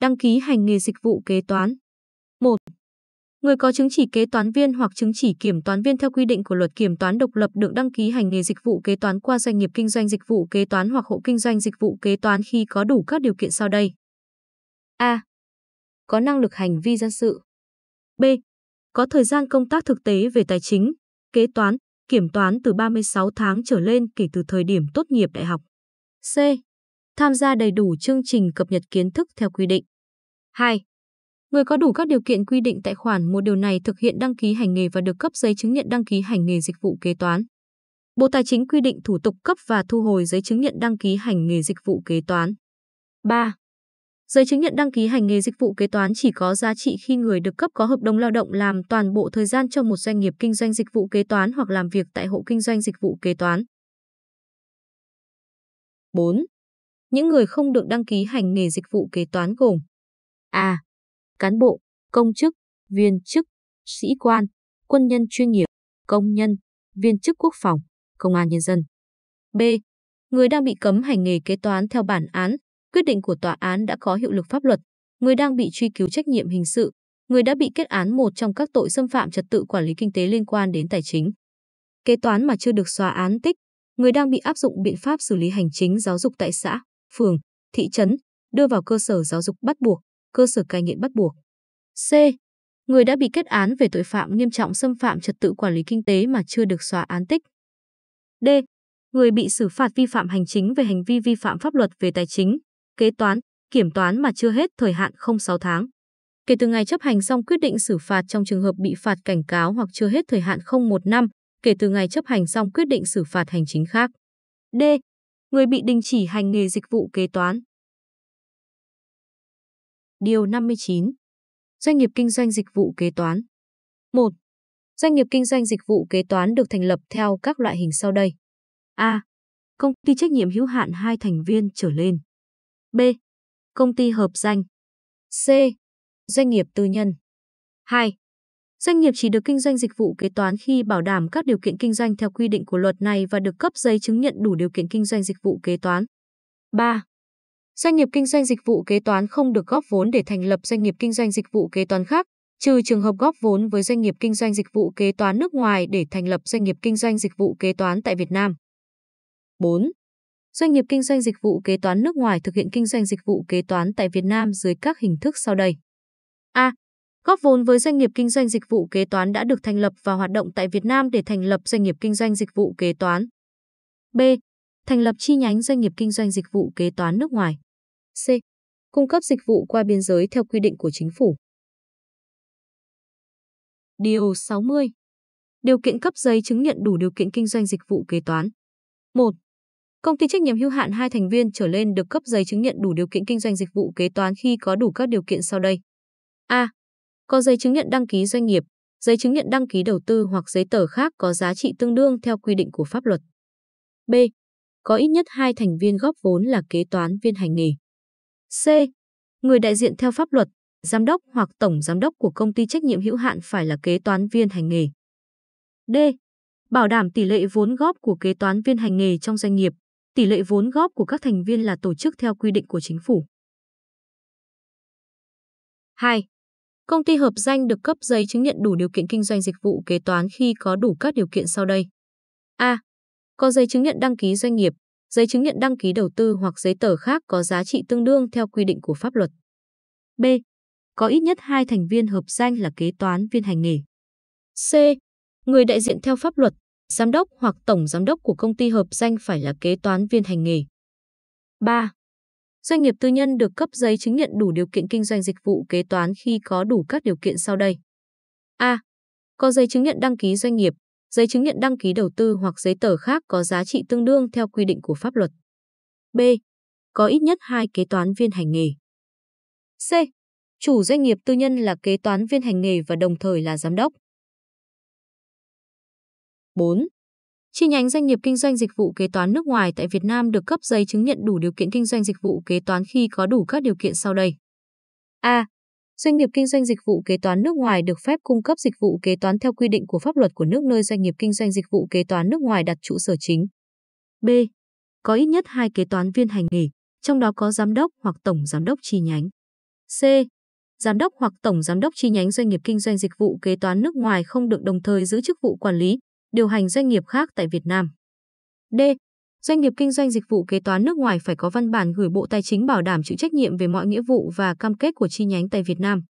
Đăng ký hành nghề dịch vụ kế toán. 1. Người có chứng chỉ kế toán viên hoặc chứng chỉ kiểm toán viên theo quy định của luật kiểm toán độc lập được đăng ký hành nghề dịch vụ kế toán qua doanh nghiệp kinh doanh dịch vụ kế toán hoặc hộ kinh doanh dịch vụ kế toán khi có đủ các điều kiện sau đây. A. Có năng lực hành vi dân sự. B. Có thời gian công tác thực tế về tài chính, kế toán, kiểm toán từ 36 tháng trở lên kể từ thời điểm tốt nghiệp đại học. C. Tham gia đầy đủ chương trình cập nhật kiến thức theo quy định. 2 Người có đủ các điều kiện quy định tại khoản một điều này thực hiện đăng ký hành nghề và được cấp giấy chứng nhận đăng ký hành nghề dịch vụ kế toán. Bộ Tài chính quy định thủ tục cấp và thu hồi giấy chứng nhận đăng ký hành nghề dịch vụ kế toán. 3. Giấy chứng nhận đăng ký hành nghề dịch vụ kế toán chỉ có giá trị khi người được cấp có hợp đồng lao động làm toàn bộ thời gian cho một doanh nghiệp kinh doanh dịch vụ kế toán hoặc làm việc tại hộ kinh doanh dịch vụ kế toán. 4. Những người không được đăng ký hành nghề dịch vụ kế toán gồm A cán bộ, công chức, viên chức, sĩ quan, quân nhân chuyên nghiệp, công nhân, viên chức quốc phòng, công an nhân dân. B. Người đang bị cấm hành nghề kế toán theo bản án, quyết định của tòa án đã có hiệu lực pháp luật, người đang bị truy cứu trách nhiệm hình sự, người đã bị kết án một trong các tội xâm phạm trật tự quản lý kinh tế liên quan đến tài chính. Kế toán mà chưa được xóa án tích, người đang bị áp dụng biện pháp xử lý hành chính giáo dục tại xã, phường, thị trấn, đưa vào cơ sở giáo dục bắt buộc, cơ sở cai nghiện bắt buộc. C. Người đã bị kết án về tội phạm nghiêm trọng xâm phạm trật tự quản lý kinh tế mà chưa được xóa án tích. D. Người bị xử phạt vi phạm hành chính về hành vi vi phạm pháp luật về tài chính, kế toán, kiểm toán mà chưa hết thời hạn không 6 tháng. Kể từ ngày chấp hành xong quyết định xử phạt trong trường hợp bị phạt cảnh cáo hoặc chưa hết thời hạn không 1 năm, kể từ ngày chấp hành xong quyết định xử phạt hành chính khác. D. Người bị đình chỉ hành nghề dịch vụ kế toán. Điều 59. Doanh nghiệp kinh doanh dịch vụ kế toán. 1. Doanh nghiệp kinh doanh dịch vụ kế toán được thành lập theo các loại hình sau đây. A. Công ty trách nhiệm hữu hạn hai thành viên trở lên. B. Công ty hợp danh. C. Doanh nghiệp tư nhân. 2. Doanh nghiệp chỉ được kinh doanh dịch vụ kế toán khi bảo đảm các điều kiện kinh doanh theo quy định của luật này và được cấp giấy chứng nhận đủ điều kiện kinh doanh dịch vụ kế toán. 3. Doanh nghiệp kinh doanh dịch vụ kế toán không được góp vốn để thành lập doanh nghiệp kinh doanh dịch vụ kế toán khác, trừ trường hợp góp vốn với doanh nghiệp kinh doanh dịch vụ kế toán nước ngoài để thành lập doanh nghiệp kinh doanh dịch vụ kế toán tại Việt Nam. 4. Doanh nghiệp kinh doanh dịch vụ kế toán nước ngoài thực hiện kinh doanh dịch vụ kế toán tại Việt Nam dưới các hình thức sau đây. A. Góp vốn với doanh nghiệp kinh doanh dịch vụ kế toán đã được thành lập và hoạt động tại Việt Nam để thành lập doanh nghiệp kinh doanh dịch vụ kế toán. B. Thành lập chi nhánh doanh nghiệp kinh doanh dịch vụ kế toán nước ngoài. C. Cung cấp dịch vụ qua biên giới theo quy định của chính phủ. Điều 60. Điều kiện cấp giấy chứng nhận đủ điều kiện kinh doanh dịch vụ kế toán. 1. Công ty trách nhiệm hữu hạn hai thành viên trở lên được cấp giấy chứng nhận đủ điều kiện kinh doanh dịch vụ kế toán khi có đủ các điều kiện sau đây. A. Có giấy chứng nhận đăng ký doanh nghiệp, giấy chứng nhận đăng ký đầu tư hoặc giấy tờ khác có giá trị tương đương theo quy định của pháp luật. B. Có ít nhất hai thành viên góp vốn là kế toán viên hành nghề. C. Người đại diện theo pháp luật, giám đốc hoặc tổng giám đốc của công ty trách nhiệm hữu hạn phải là kế toán viên hành nghề. D. Bảo đảm tỷ lệ vốn góp của kế toán viên hành nghề trong doanh nghiệp, tỷ lệ vốn góp của các thành viên là tổ chức theo quy định của chính phủ. 2. Công ty hợp danh được cấp giấy chứng nhận đủ điều kiện kinh doanh dịch vụ kế toán khi có đủ các điều kiện sau đây. A. Có giấy chứng nhận đăng ký doanh nghiệp, giấy chứng nhận đăng ký đầu tư hoặc giấy tờ khác có giá trị tương đương theo quy định của pháp luật. B. Có ít nhất hai thành viên hợp danh là kế toán viên hành nghề. C. Người đại diện theo pháp luật, giám đốc hoặc tổng giám đốc của công ty hợp danh phải là kế toán viên hành nghề. 3. Doanh nghiệp tư nhân được cấp giấy chứng nhận đủ điều kiện kinh doanh dịch vụ kế toán khi có đủ các điều kiện sau đây. A. Có giấy chứng nhận đăng ký doanh nghiệp, giấy chứng nhận đăng ký đầu tư hoặc giấy tờ khác có giá trị tương đương theo quy định của pháp luật. B. Có ít nhất 2 kế toán viên hành nghề. C. Chủ doanh nghiệp tư nhân là kế toán viên hành nghề và đồng thời là giám đốc. 4. Chi nhánh doanh nghiệp kinh doanh dịch vụ kế toán nước ngoài tại Việt Nam được cấp giấy chứng nhận đủ điều kiện kinh doanh dịch vụ kế toán khi có đủ các điều kiện sau đây. A. Doanh nghiệp kinh doanh dịch vụ kế toán nước ngoài được phép cung cấp dịch vụ kế toán theo quy định của pháp luật của nước nơi doanh nghiệp kinh doanh dịch vụ kế toán nước ngoài đặt trụ sở chính. B. Có ít nhất hai kế toán viên hành nghề, trong đó có giám đốc hoặc tổng giám đốc chi nhánh. C. Giám đốc hoặc tổng giám đốc chi nhánh doanh nghiệp kinh doanh dịch vụ kế toán nước ngoài không được đồng thời giữ chức vụ quản lý, điều hành doanh nghiệp khác tại Việt Nam. D. Doanh nghiệp kinh doanh dịch vụ kế toán nước ngoài phải có văn bản gửi Bộ Tài chính bảo đảm chịu trách nhiệm về mọi nghĩa vụ và cam kết của chi nhánh tại Việt Nam.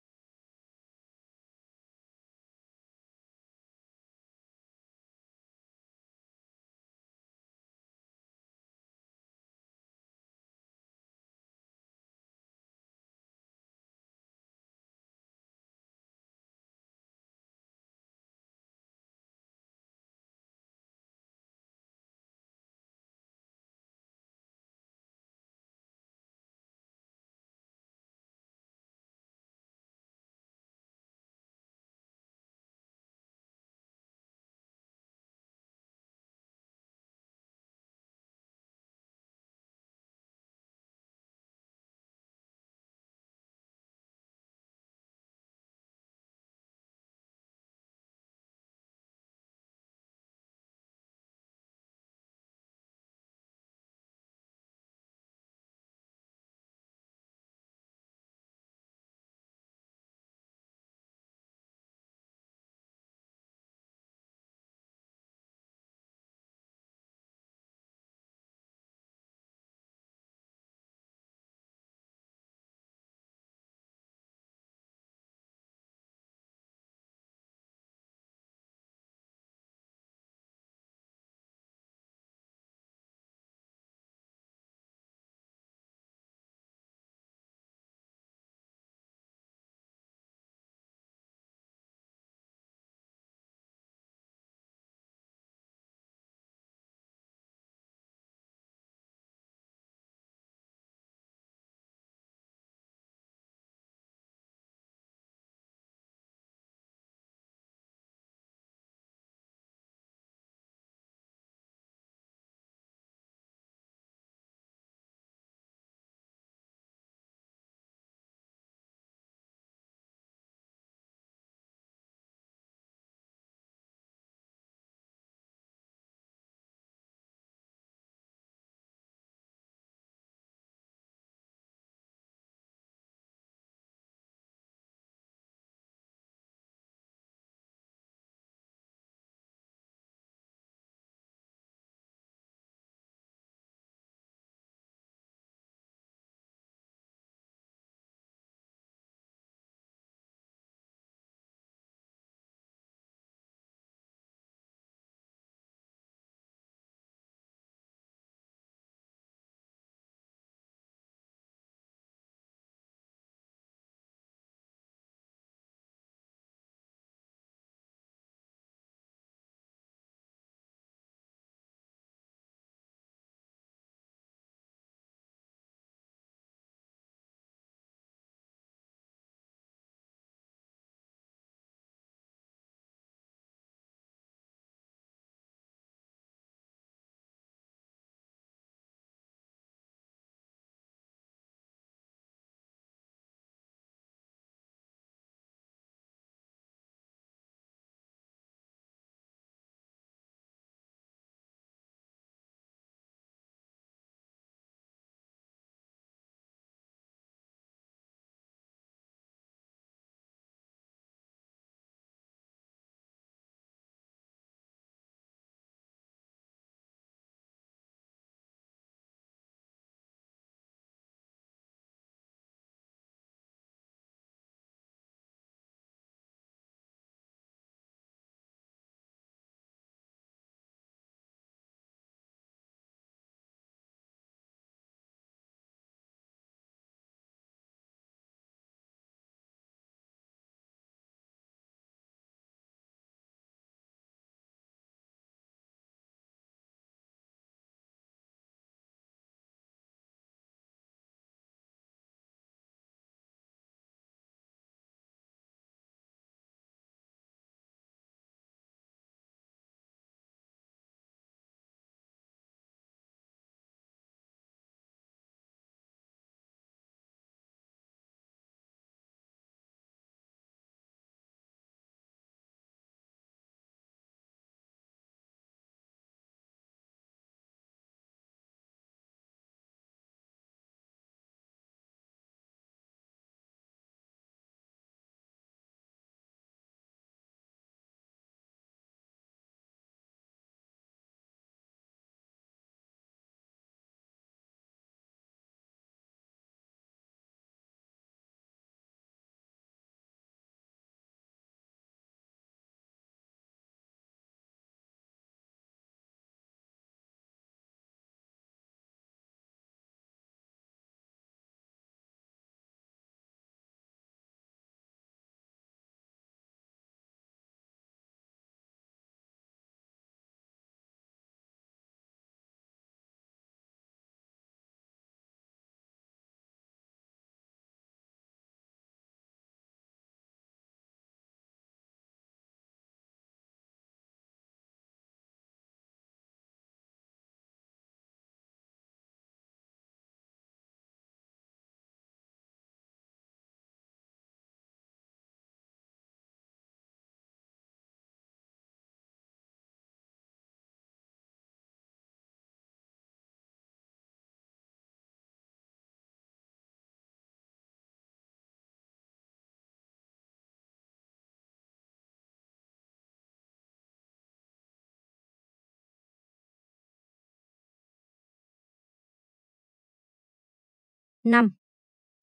5.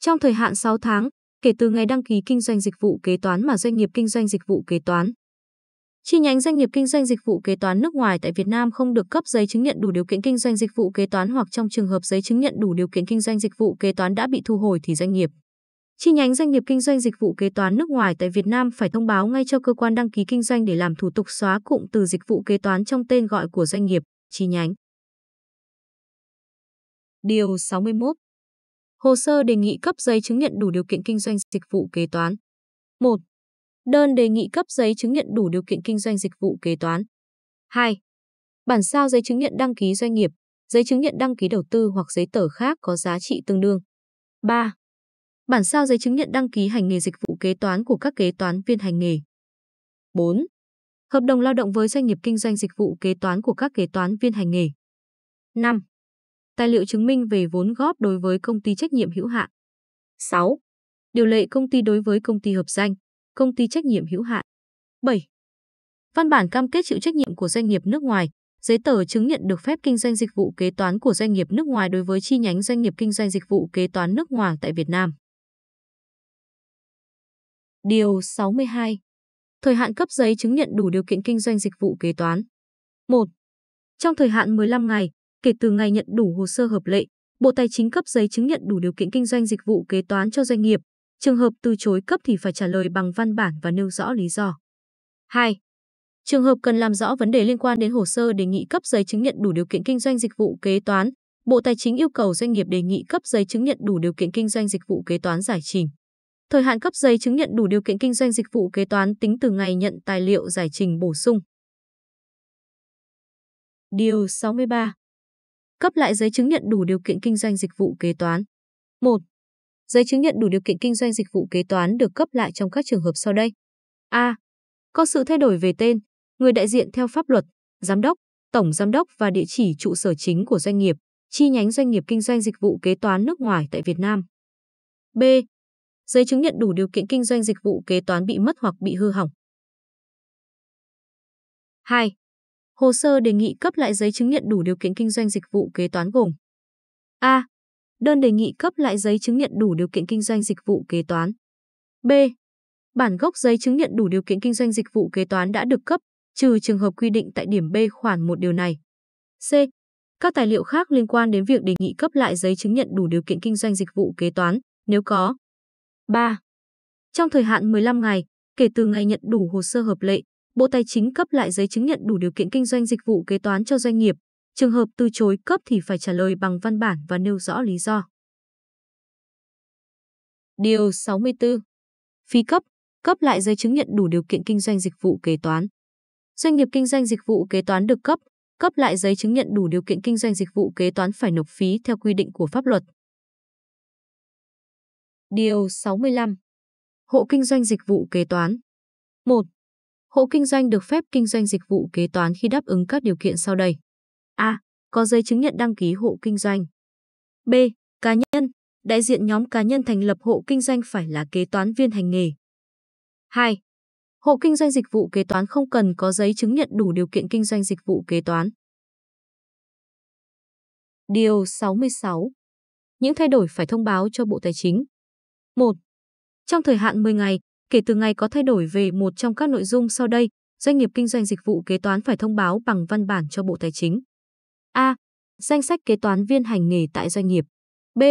Trong thời hạn 6 tháng, kể từ ngày đăng ký kinh doanh dịch vụ kế toán mà doanh nghiệp kinh doanh dịch vụ kế toán. Chi nhánh doanh nghiệp kinh doanh dịch vụ kế toán nước ngoài tại Việt Nam không được cấp giấy chứng nhận đủ điều kiện kinh doanh dịch vụ kế toán hoặc trong trường hợp giấy chứng nhận đủ điều kiện kinh doanh dịch vụ kế toán đã bị thu hồi thì doanh nghiệp Chi nhánh doanh nghiệp kinh doanh dịch vụ kế toán nước ngoài tại Việt Nam phải thông báo ngay cho cơ quan đăng ký kinh doanh để làm thủ tục xóa cụm từ dịch vụ kế toán trong tên gọi của doanh nghiệp, chi nhánh. Điều 61 Hồ sơ đề nghị cấp giấy chứng nhận đủ điều kiện kinh doanh dịch vụ kế toán. 1. Đơn đề nghị cấp giấy chứng nhận đủ điều kiện kinh doanh dịch vụ kế toán. 2. Bản sao giấy chứng nhận đăng ký doanh nghiệp, giấy chứng nhận đăng ký đầu tư hoặc giấy tờ khác có giá trị tương đương. 3. Bản sao giấy chứng nhận đăng ký hành nghề dịch vụ kế toán của các kế toán viên hành nghề. 4. Hợp đồng lao động với doanh nghiệp kinh doanh dịch vụ kế toán của các kế toán viên hành nghề. 5. Tài liệu chứng minh về vốn góp đối với công ty trách nhiệm hữu hạn. 6. Điều lệ công ty đối với công ty hợp danh, công ty trách nhiệm hữu hạn. 7. Văn bản cam kết chịu trách nhiệm của doanh nghiệp nước ngoài, giấy tờ chứng nhận được phép kinh doanh dịch vụ kế toán của doanh nghiệp nước ngoài đối với chi nhánh doanh nghiệp kinh doanh dịch vụ kế toán nước ngoài tại Việt Nam. Điều 62. Thời hạn cấp giấy chứng nhận đủ điều kiện kinh doanh dịch vụ kế toán. 1. Trong thời hạn 15 ngày, kể từ ngày nhận đủ hồ sơ hợp lệ, Bộ Tài chính cấp giấy chứng nhận đủ điều kiện kinh doanh dịch vụ kế toán cho doanh nghiệp. Trường hợp từ chối cấp thì phải trả lời bằng văn bản và nêu rõ lý do. 2. Trường hợp cần làm rõ vấn đề liên quan đến hồ sơ đề nghị cấp giấy chứng nhận đủ điều kiện kinh doanh dịch vụ kế toán, Bộ Tài chính yêu cầu doanh nghiệp đề nghị cấp giấy chứng nhận đủ điều kiện kinh doanh dịch vụ kế toán giải trình. Thời hạn cấp giấy chứng nhận đủ điều kiện kinh doanh dịch vụ kế toán tính từ ngày nhận tài liệu giải trình bổ sung. Điều 63 Cấp lại giấy chứng nhận đủ điều kiện kinh doanh dịch vụ kế toán. 1. Giấy chứng nhận đủ điều kiện kinh doanh dịch vụ kế toán được cấp lại trong các trường hợp sau đây. A. Có sự thay đổi về tên, người đại diện theo pháp luật, giám đốc, tổng giám đốc và địa chỉ trụ sở chính của doanh nghiệp, chi nhánh doanh nghiệp kinh doanh dịch vụ kế toán nước ngoài tại Việt Nam. B. Giấy chứng nhận đủ điều kiện kinh doanh dịch vụ kế toán bị mất hoặc bị hư hỏng. 2. Hồ sơ đề nghị cấp lại giấy chứng nhận đủ điều kiện kinh doanh dịch vụ kế toán gồm A. Đơn đề nghị cấp lại giấy chứng nhận đủ điều kiện kinh doanh dịch vụ kế toán. B. Bản gốc giấy chứng nhận đủ điều kiện kinh doanh dịch vụ kế toán đã được cấp, trừ trường hợp quy định tại điểm B khoản 1 điều này. C. Các tài liệu khác liên quan đến việc đề nghị cấp lại giấy chứng nhận đủ điều kiện kinh doanh dịch vụ kế toán, nếu có. 3. Trong thời hạn 15 ngày, kể từ ngày nhận đủ hồ sơ hợp lệ, Bộ Tài chính cấp lại giấy chứng nhận đủ điều kiện kinh doanh dịch vụ kế toán cho doanh nghiệp. Trường hợp từ chối cấp thì phải trả lời bằng văn bản và nêu rõ lý do. Điều 64. Phí cấp, cấp lại giấy chứng nhận đủ điều kiện kinh doanh dịch vụ kế toán. Doanh nghiệp kinh doanh dịch vụ kế toán được cấp, cấp lại giấy chứng nhận đủ điều kiện kinh doanh dịch vụ kế toán phải nộp phí theo quy định của pháp luật. Điều 65. Hộ kinh doanh dịch vụ kế toán. 1. Hộ kinh doanh được phép kinh doanh dịch vụ kế toán khi đáp ứng các điều kiện sau đây. A. Có giấy chứng nhận đăng ký hộ kinh doanh. B. Cá nhân, đại diện nhóm cá nhân thành lập hộ kinh doanh phải là kế toán viên hành nghề. 2. Hộ kinh doanh dịch vụ kế toán không cần có giấy chứng nhận đủ điều kiện kinh doanh dịch vụ kế toán. Điều 66. Những thay đổi phải thông báo cho Bộ Tài chính. 1. Trong thời hạn 10 ngày Kể từ ngày có thay đổi về một trong các nội dung sau đây, doanh nghiệp kinh doanh dịch vụ kế toán phải thông báo bằng văn bản cho Bộ Tài chính. A. Danh sách kế toán viên hành nghề tại doanh nghiệp. B.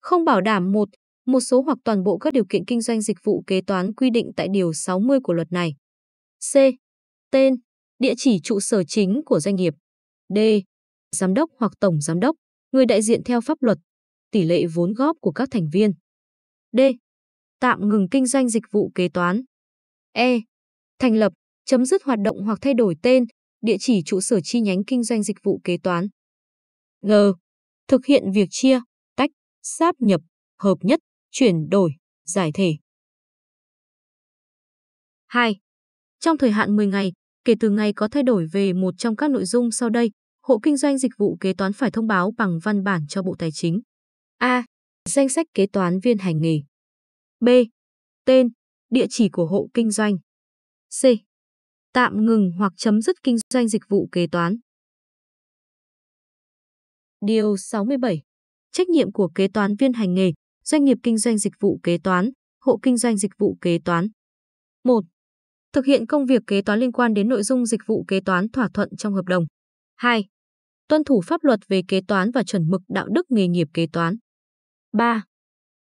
Không bảo đảm một, một số hoặc toàn bộ các điều kiện kinh doanh dịch vụ kế toán quy định tại Điều 60 của luật này. C. Tên, địa chỉ trụ sở chính của doanh nghiệp. D. Giám đốc hoặc tổng giám đốc, người đại diện theo pháp luật, tỷ lệ vốn góp của các thành viên. D tạm ngừng kinh doanh dịch vụ kế toán. E. Thành lập, chấm dứt hoạt động hoặc thay đổi tên, địa chỉ trụ sở chi nhánh kinh doanh dịch vụ kế toán. G. Thực hiện việc chia, tách, sáp nhập, hợp nhất, chuyển đổi, giải thể. 2. Trong thời hạn 10 ngày, kể từ ngày có thay đổi về một trong các nội dung sau đây, hộ kinh doanh dịch vụ kế toán phải thông báo bằng văn bản cho Bộ Tài chính. A. Danh sách kế toán viên hành nghề. B. Tên, địa chỉ của hộ kinh doanh. C. Tạm ngừng hoặc chấm dứt kinh doanh dịch vụ kế toán. Điều 67. Trách nhiệm của kế toán viên hành nghề, doanh nghiệp kinh doanh dịch vụ kế toán, hộ kinh doanh dịch vụ kế toán. 1. Thực hiện công việc kế toán liên quan đến nội dung dịch vụ kế toán thỏa thuận trong hợp đồng. 2. Tuân thủ pháp luật về kế toán và chuẩn mực đạo đức nghề nghiệp kế toán. 3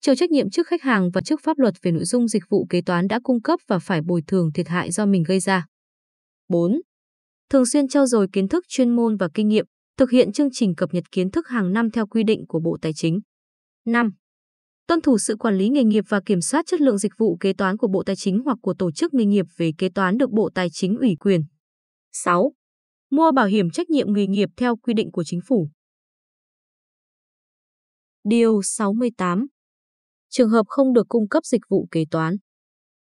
chịu trách nhiệm trước khách hàng và trước pháp luật về nội dung dịch vụ kế toán đã cung cấp và phải bồi thường thiệt hại do mình gây ra. 4. Thường xuyên trao dồi kiến thức chuyên môn và kinh nghiệm, thực hiện chương trình cập nhật kiến thức hàng năm theo quy định của Bộ Tài chính. 5. Tuân thủ sự quản lý nghề nghiệp và kiểm soát chất lượng dịch vụ kế toán của Bộ Tài chính hoặc của tổ chức nghề nghiệp về kế toán được Bộ Tài chính ủy quyền. 6. Mua bảo hiểm trách nhiệm nghề nghiệp theo quy định của chính phủ. Điều 68 trường hợp không được cung cấp dịch vụ kế toán.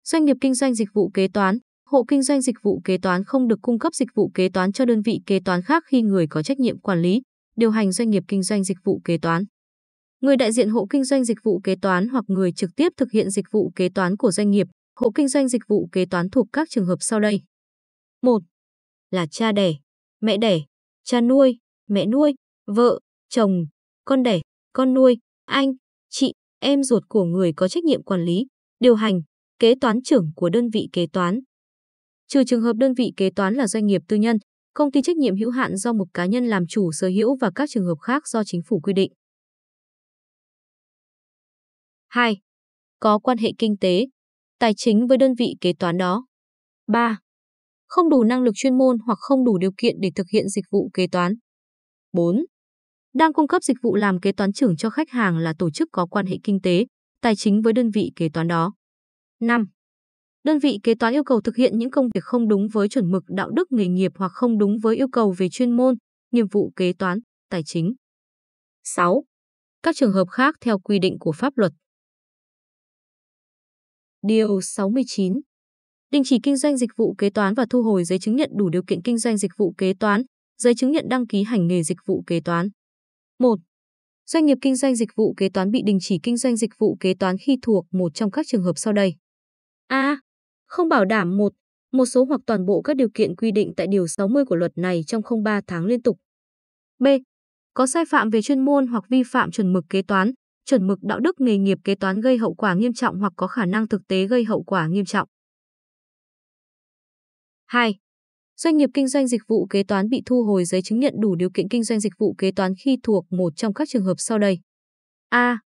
Doanh nghiệp kinh doanh dịch vụ kế toán, hộ kinh doanh dịch vụ kế toán không được cung cấp dịch vụ kế toán cho đơn vị kế toán khác khi người có trách nhiệm quản lý, điều hành doanh nghiệp kinh doanh dịch vụ kế toán. Người đại diện hộ kinh doanh dịch vụ kế toán hoặc người trực tiếp thực hiện dịch vụ kế toán của doanh nghiệp, hộ kinh doanh dịch vụ kế toán thuộc các trường hợp sau đây. 1. Là cha đẻ, mẹ đẻ, cha nuôi, mẹ nuôi, vợ, chồng, con đẻ, con nuôi, anh, chị, em ruột của người có trách nhiệm quản lý, điều hành, kế toán trưởng của đơn vị kế toán. Trừ trường hợp đơn vị kế toán là doanh nghiệp tư nhân, công ty trách nhiệm hữu hạn do một cá nhân làm chủ sở hữu và các trường hợp khác do chính phủ quy định. 2. Có quan hệ kinh tế, tài chính với đơn vị kế toán đó. 3. Không đủ năng lực chuyên môn hoặc không đủ điều kiện để thực hiện dịch vụ kế toán. 4 đang cung cấp dịch vụ làm kế toán trưởng cho khách hàng là tổ chức có quan hệ kinh tế, tài chính với đơn vị kế toán đó. 5. Đơn vị kế toán yêu cầu thực hiện những công việc không đúng với chuẩn mực đạo đức nghề nghiệp hoặc không đúng với yêu cầu về chuyên môn, nghiệp vụ kế toán, tài chính. 6. Các trường hợp khác theo quy định của pháp luật. Điều 69. Đình chỉ kinh doanh dịch vụ kế toán và thu hồi giấy chứng nhận đủ điều kiện kinh doanh dịch vụ kế toán, giấy chứng nhận đăng ký hành nghề dịch vụ kế toán. 1. Doanh nghiệp kinh doanh dịch vụ kế toán bị đình chỉ kinh doanh dịch vụ kế toán khi thuộc một trong các trường hợp sau đây. A. Không bảo đảm một, một số hoặc toàn bộ các điều kiện quy định tại điều 60 của luật này trong không 3 tháng liên tục. B. Có sai phạm về chuyên môn hoặc vi phạm chuẩn mực kế toán, chuẩn mực đạo đức nghề nghiệp kế toán gây hậu quả nghiêm trọng hoặc có khả năng thực tế gây hậu quả nghiêm trọng. 2. Doanh nghiệp kinh doanh dịch vụ kế toán bị thu hồi giấy chứng nhận đủ điều kiện kinh doanh dịch vụ kế toán khi thuộc một trong các trường hợp sau đây. A.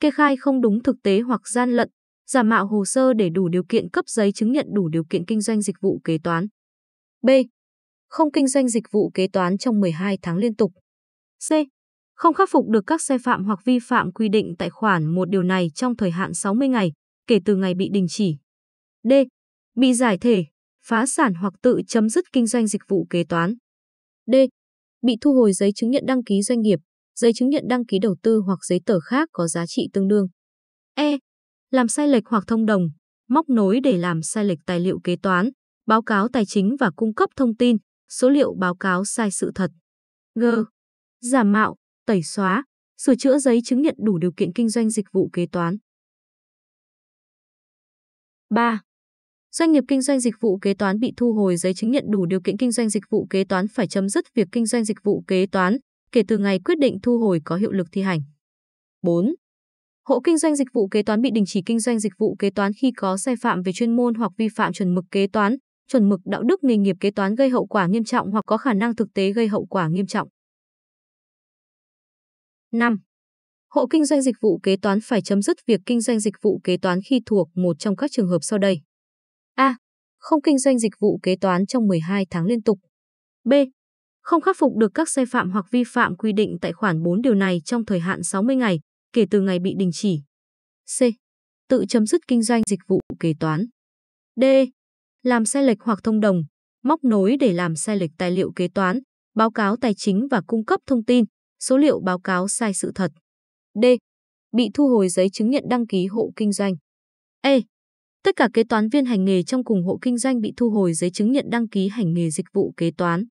Kê khai không đúng thực tế hoặc gian lận, giả mạo hồ sơ để đủ điều kiện cấp giấy chứng nhận đủ điều kiện kinh doanh dịch vụ kế toán. B. Không kinh doanh dịch vụ kế toán trong 12 tháng liên tục. C. Không khắc phục được các sai phạm hoặc vi phạm quy định tại khoản một điều này trong thời hạn 60 ngày kể từ ngày bị đình chỉ. D. Bị giải thể phá sản hoặc tự chấm dứt kinh doanh dịch vụ kế toán. D. Bị thu hồi giấy chứng nhận đăng ký doanh nghiệp, giấy chứng nhận đăng ký đầu tư hoặc giấy tờ khác có giá trị tương đương. E. Làm sai lệch hoặc thông đồng, móc nối để làm sai lệch tài liệu kế toán, báo cáo tài chính và cung cấp thông tin, số liệu báo cáo sai sự thật. G. Giả mạo, tẩy xóa, sửa chữa giấy chứng nhận đủ điều kiện kinh doanh dịch vụ kế toán. 3. Doanh nghiệp kinh doanh dịch vụ kế toán bị thu hồi giấy chứng nhận đủ điều kiện kinh doanh dịch vụ kế toán phải chấm dứt việc kinh doanh dịch vụ kế toán kể từ ngày quyết định thu hồi có hiệu lực thi hành. 4. Hộ kinh doanh dịch vụ kế toán bị đình chỉ kinh doanh dịch vụ kế toán khi có sai phạm về chuyên môn hoặc vi phạm chuẩn mực kế toán, chuẩn mực đạo đức nghề nghiệp kế toán gây hậu quả nghiêm trọng hoặc có khả năng thực tế gây hậu quả nghiêm trọng. 5. Hộ kinh doanh dịch vụ kế toán phải chấm dứt việc kinh doanh dịch vụ kế toán khi thuộc một trong các trường hợp sau đây. A. Không kinh doanh dịch vụ kế toán trong 12 tháng liên tục. B. Không khắc phục được các sai phạm hoặc vi phạm quy định tại khoản 4 điều này trong thời hạn 60 ngày kể từ ngày bị đình chỉ. C. Tự chấm dứt kinh doanh dịch vụ kế toán. D. Làm sai lệch hoặc thông đồng, móc nối để làm sai lệch tài liệu kế toán, báo cáo tài chính và cung cấp thông tin, số liệu báo cáo sai sự thật. D. Bị thu hồi giấy chứng nhận đăng ký hộ kinh doanh. E. Tất cả kế toán viên hành nghề trong cùng hộ kinh doanh bị thu hồi giấy chứng nhận đăng ký hành nghề dịch vụ kế toán.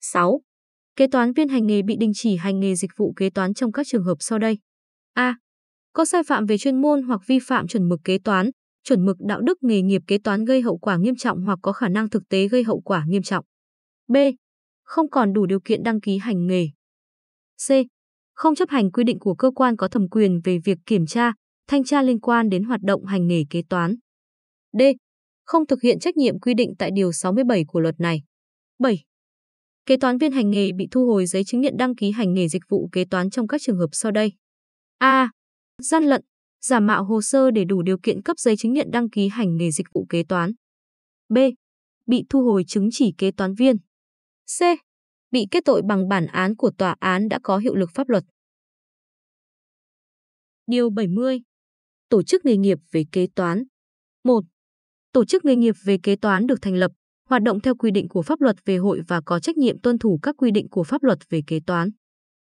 6. Kế toán viên hành nghề bị đình chỉ hành nghề dịch vụ kế toán trong các trường hợp sau đây. A. Có sai phạm về chuyên môn hoặc vi phạm chuẩn mực kế toán, chuẩn mực đạo đức nghề nghiệp kế toán gây hậu quả nghiêm trọng hoặc có khả năng thực tế gây hậu quả nghiêm trọng. B. Không còn đủ điều kiện đăng ký hành nghề. C. Không chấp hành quy định của cơ quan có thẩm quyền về việc kiểm tra, thanh tra liên quan đến hoạt động hành nghề kế toán. D. Không thực hiện trách nhiệm quy định tại Điều 67 của luật này. 7. Kế toán viên hành nghề bị thu hồi giấy chứng nhận đăng ký hành nghề dịch vụ kế toán trong các trường hợp sau đây. A. Gian lận, giả mạo hồ sơ để đủ điều kiện cấp giấy chứng nhận đăng ký hành nghề dịch vụ kế toán. B. Bị thu hồi chứng chỉ kế toán viên. C. Bị kết tội bằng bản án của tòa án đã có hiệu lực pháp luật. Điều 70 Tổ chức nghề nghiệp về kế toán 1. Tổ chức nghề nghiệp về kế toán được thành lập, hoạt động theo quy định của pháp luật về hội và có trách nhiệm tuân thủ các quy định của pháp luật về kế toán.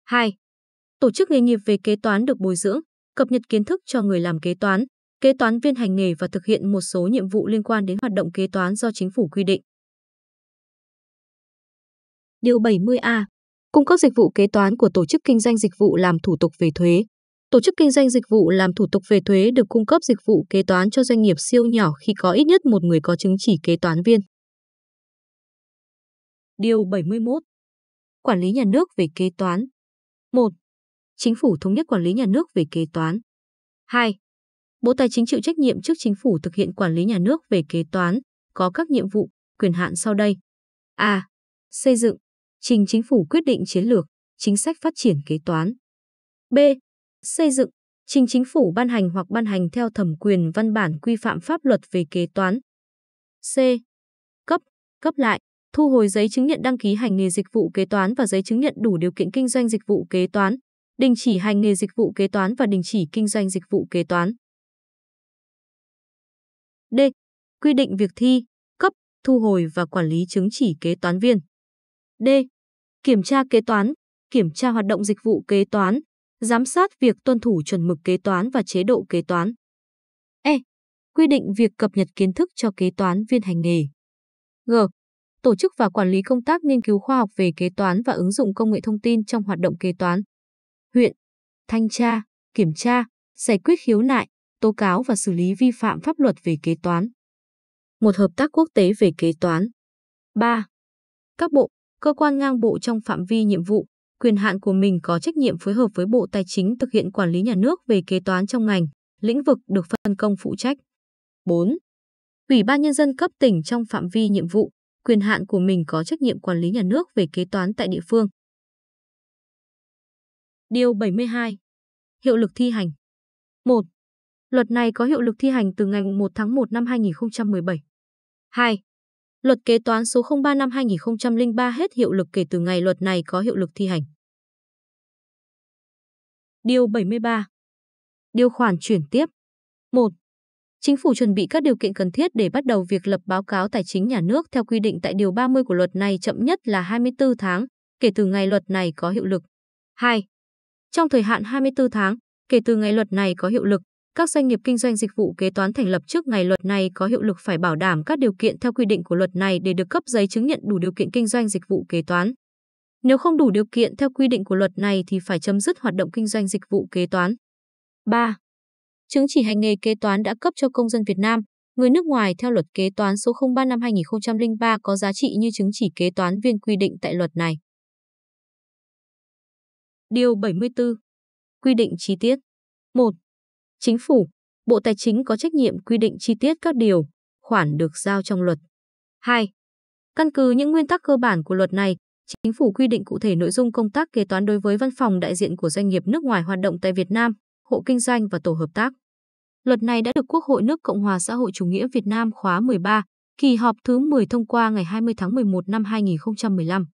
2. Tổ chức nghề nghiệp về kế toán được bồi dưỡng, cập nhật kiến thức cho người làm kế toán, kế toán viên hành nghề và thực hiện một số nhiệm vụ liên quan đến hoạt động kế toán do chính phủ quy định. Điều 70A. Cung cấp dịch vụ kế toán của tổ chức kinh doanh dịch vụ làm thủ tục về thuế, Tổ chức kinh doanh dịch vụ làm thủ tục về thuế được cung cấp dịch vụ kế toán cho doanh nghiệp siêu nhỏ khi có ít nhất một người có chứng chỉ kế toán viên. Điều 71. Quản lý nhà nước về kế toán. 1. Chính phủ thống nhất quản lý nhà nước về kế toán. 2. Bộ Tài chính chịu trách nhiệm trước chính phủ thực hiện quản lý nhà nước về kế toán, có các nhiệm vụ, quyền hạn sau đây. A. Xây dựng, trình chính phủ quyết định chiến lược, chính sách phát triển kế toán. B xây dựng, trình chính phủ ban hành hoặc ban hành theo thẩm quyền văn bản quy phạm pháp luật về kế toán. C. Cấp, cấp lại, thu hồi giấy chứng nhận đăng ký hành nghề dịch vụ kế toán và giấy chứng nhận đủ điều kiện kinh doanh dịch vụ kế toán, đình chỉ hành nghề dịch vụ kế toán và đình chỉ kinh doanh dịch vụ kế toán. D. Quy định việc thi, cấp, thu hồi và quản lý chứng chỉ kế toán viên. D. Kiểm tra kế toán, kiểm tra hoạt động dịch vụ kế toán, giám sát việc tuân thủ chuẩn mực kế toán và chế độ kế toán. E. Quy định việc cập nhật kiến thức cho kế toán viên hành nghề. G. Tổ chức và quản lý công tác nghiên cứu khoa học về kế toán và ứng dụng công nghệ thông tin trong hoạt động kế toán. Huyện. Thanh tra, kiểm tra, giải quyết khiếu nại, tố cáo và xử lý vi phạm pháp luật về kế toán. Một hợp tác quốc tế về kế toán. 3. Các bộ, cơ quan ngang bộ trong phạm vi nhiệm vụ, quyền hạn của mình có trách nhiệm phối hợp với Bộ Tài chính thực hiện quản lý nhà nước về kế toán trong ngành, lĩnh vực được phân công phụ trách. 4. Ủy ban nhân dân cấp tỉnh trong phạm vi nhiệm vụ, quyền hạn của mình có trách nhiệm quản lý nhà nước về kế toán tại địa phương. Điều 72. Hiệu lực thi hành. 1. Luật này có hiệu lực thi hành từ ngày 1 tháng 1 năm 2017. 2. Luật kế toán số 03 năm 2003 hết hiệu lực kể từ ngày luật này có hiệu lực thi hành. Điều 73. Điều khoản chuyển tiếp. 1. Chính phủ chuẩn bị các điều kiện cần thiết để bắt đầu việc lập báo cáo tài chính nhà nước theo quy định tại điều 30 của luật này chậm nhất là 24 tháng kể từ ngày luật này có hiệu lực. 2. Trong thời hạn 24 tháng kể từ ngày luật này có hiệu lực, các doanh nghiệp kinh doanh dịch vụ kế toán thành lập trước ngày luật này có hiệu lực phải bảo đảm các điều kiện theo quy định của luật này để được cấp giấy chứng nhận đủ điều kiện kinh doanh dịch vụ kế toán. Nếu không đủ điều kiện theo quy định của luật này thì phải chấm dứt hoạt động kinh doanh dịch vụ kế toán. 3. Chứng chỉ hành nghề kế toán đã cấp cho công dân Việt Nam, người nước ngoài theo luật kế toán số 03 năm 2003 có giá trị như chứng chỉ kế toán viên quy định tại luật này. Điều 74. Quy định chi tiết. 1. Chính phủ, Bộ Tài chính có trách nhiệm quy định chi tiết các điều, khoản được giao trong luật. 2. Căn cứ những nguyên tắc cơ bản của luật này, chính phủ quy định cụ thể nội dung công tác kế toán đối với văn phòng đại diện của doanh nghiệp nước ngoài hoạt động tại Việt Nam, hộ kinh doanh và tổ hợp tác. Luật này đã được Quốc hội nước Cộng hòa xã hội chủ nghĩa Việt Nam khóa 13, kỳ họp thứ 10 thông qua ngày 20 tháng 11 năm 2015.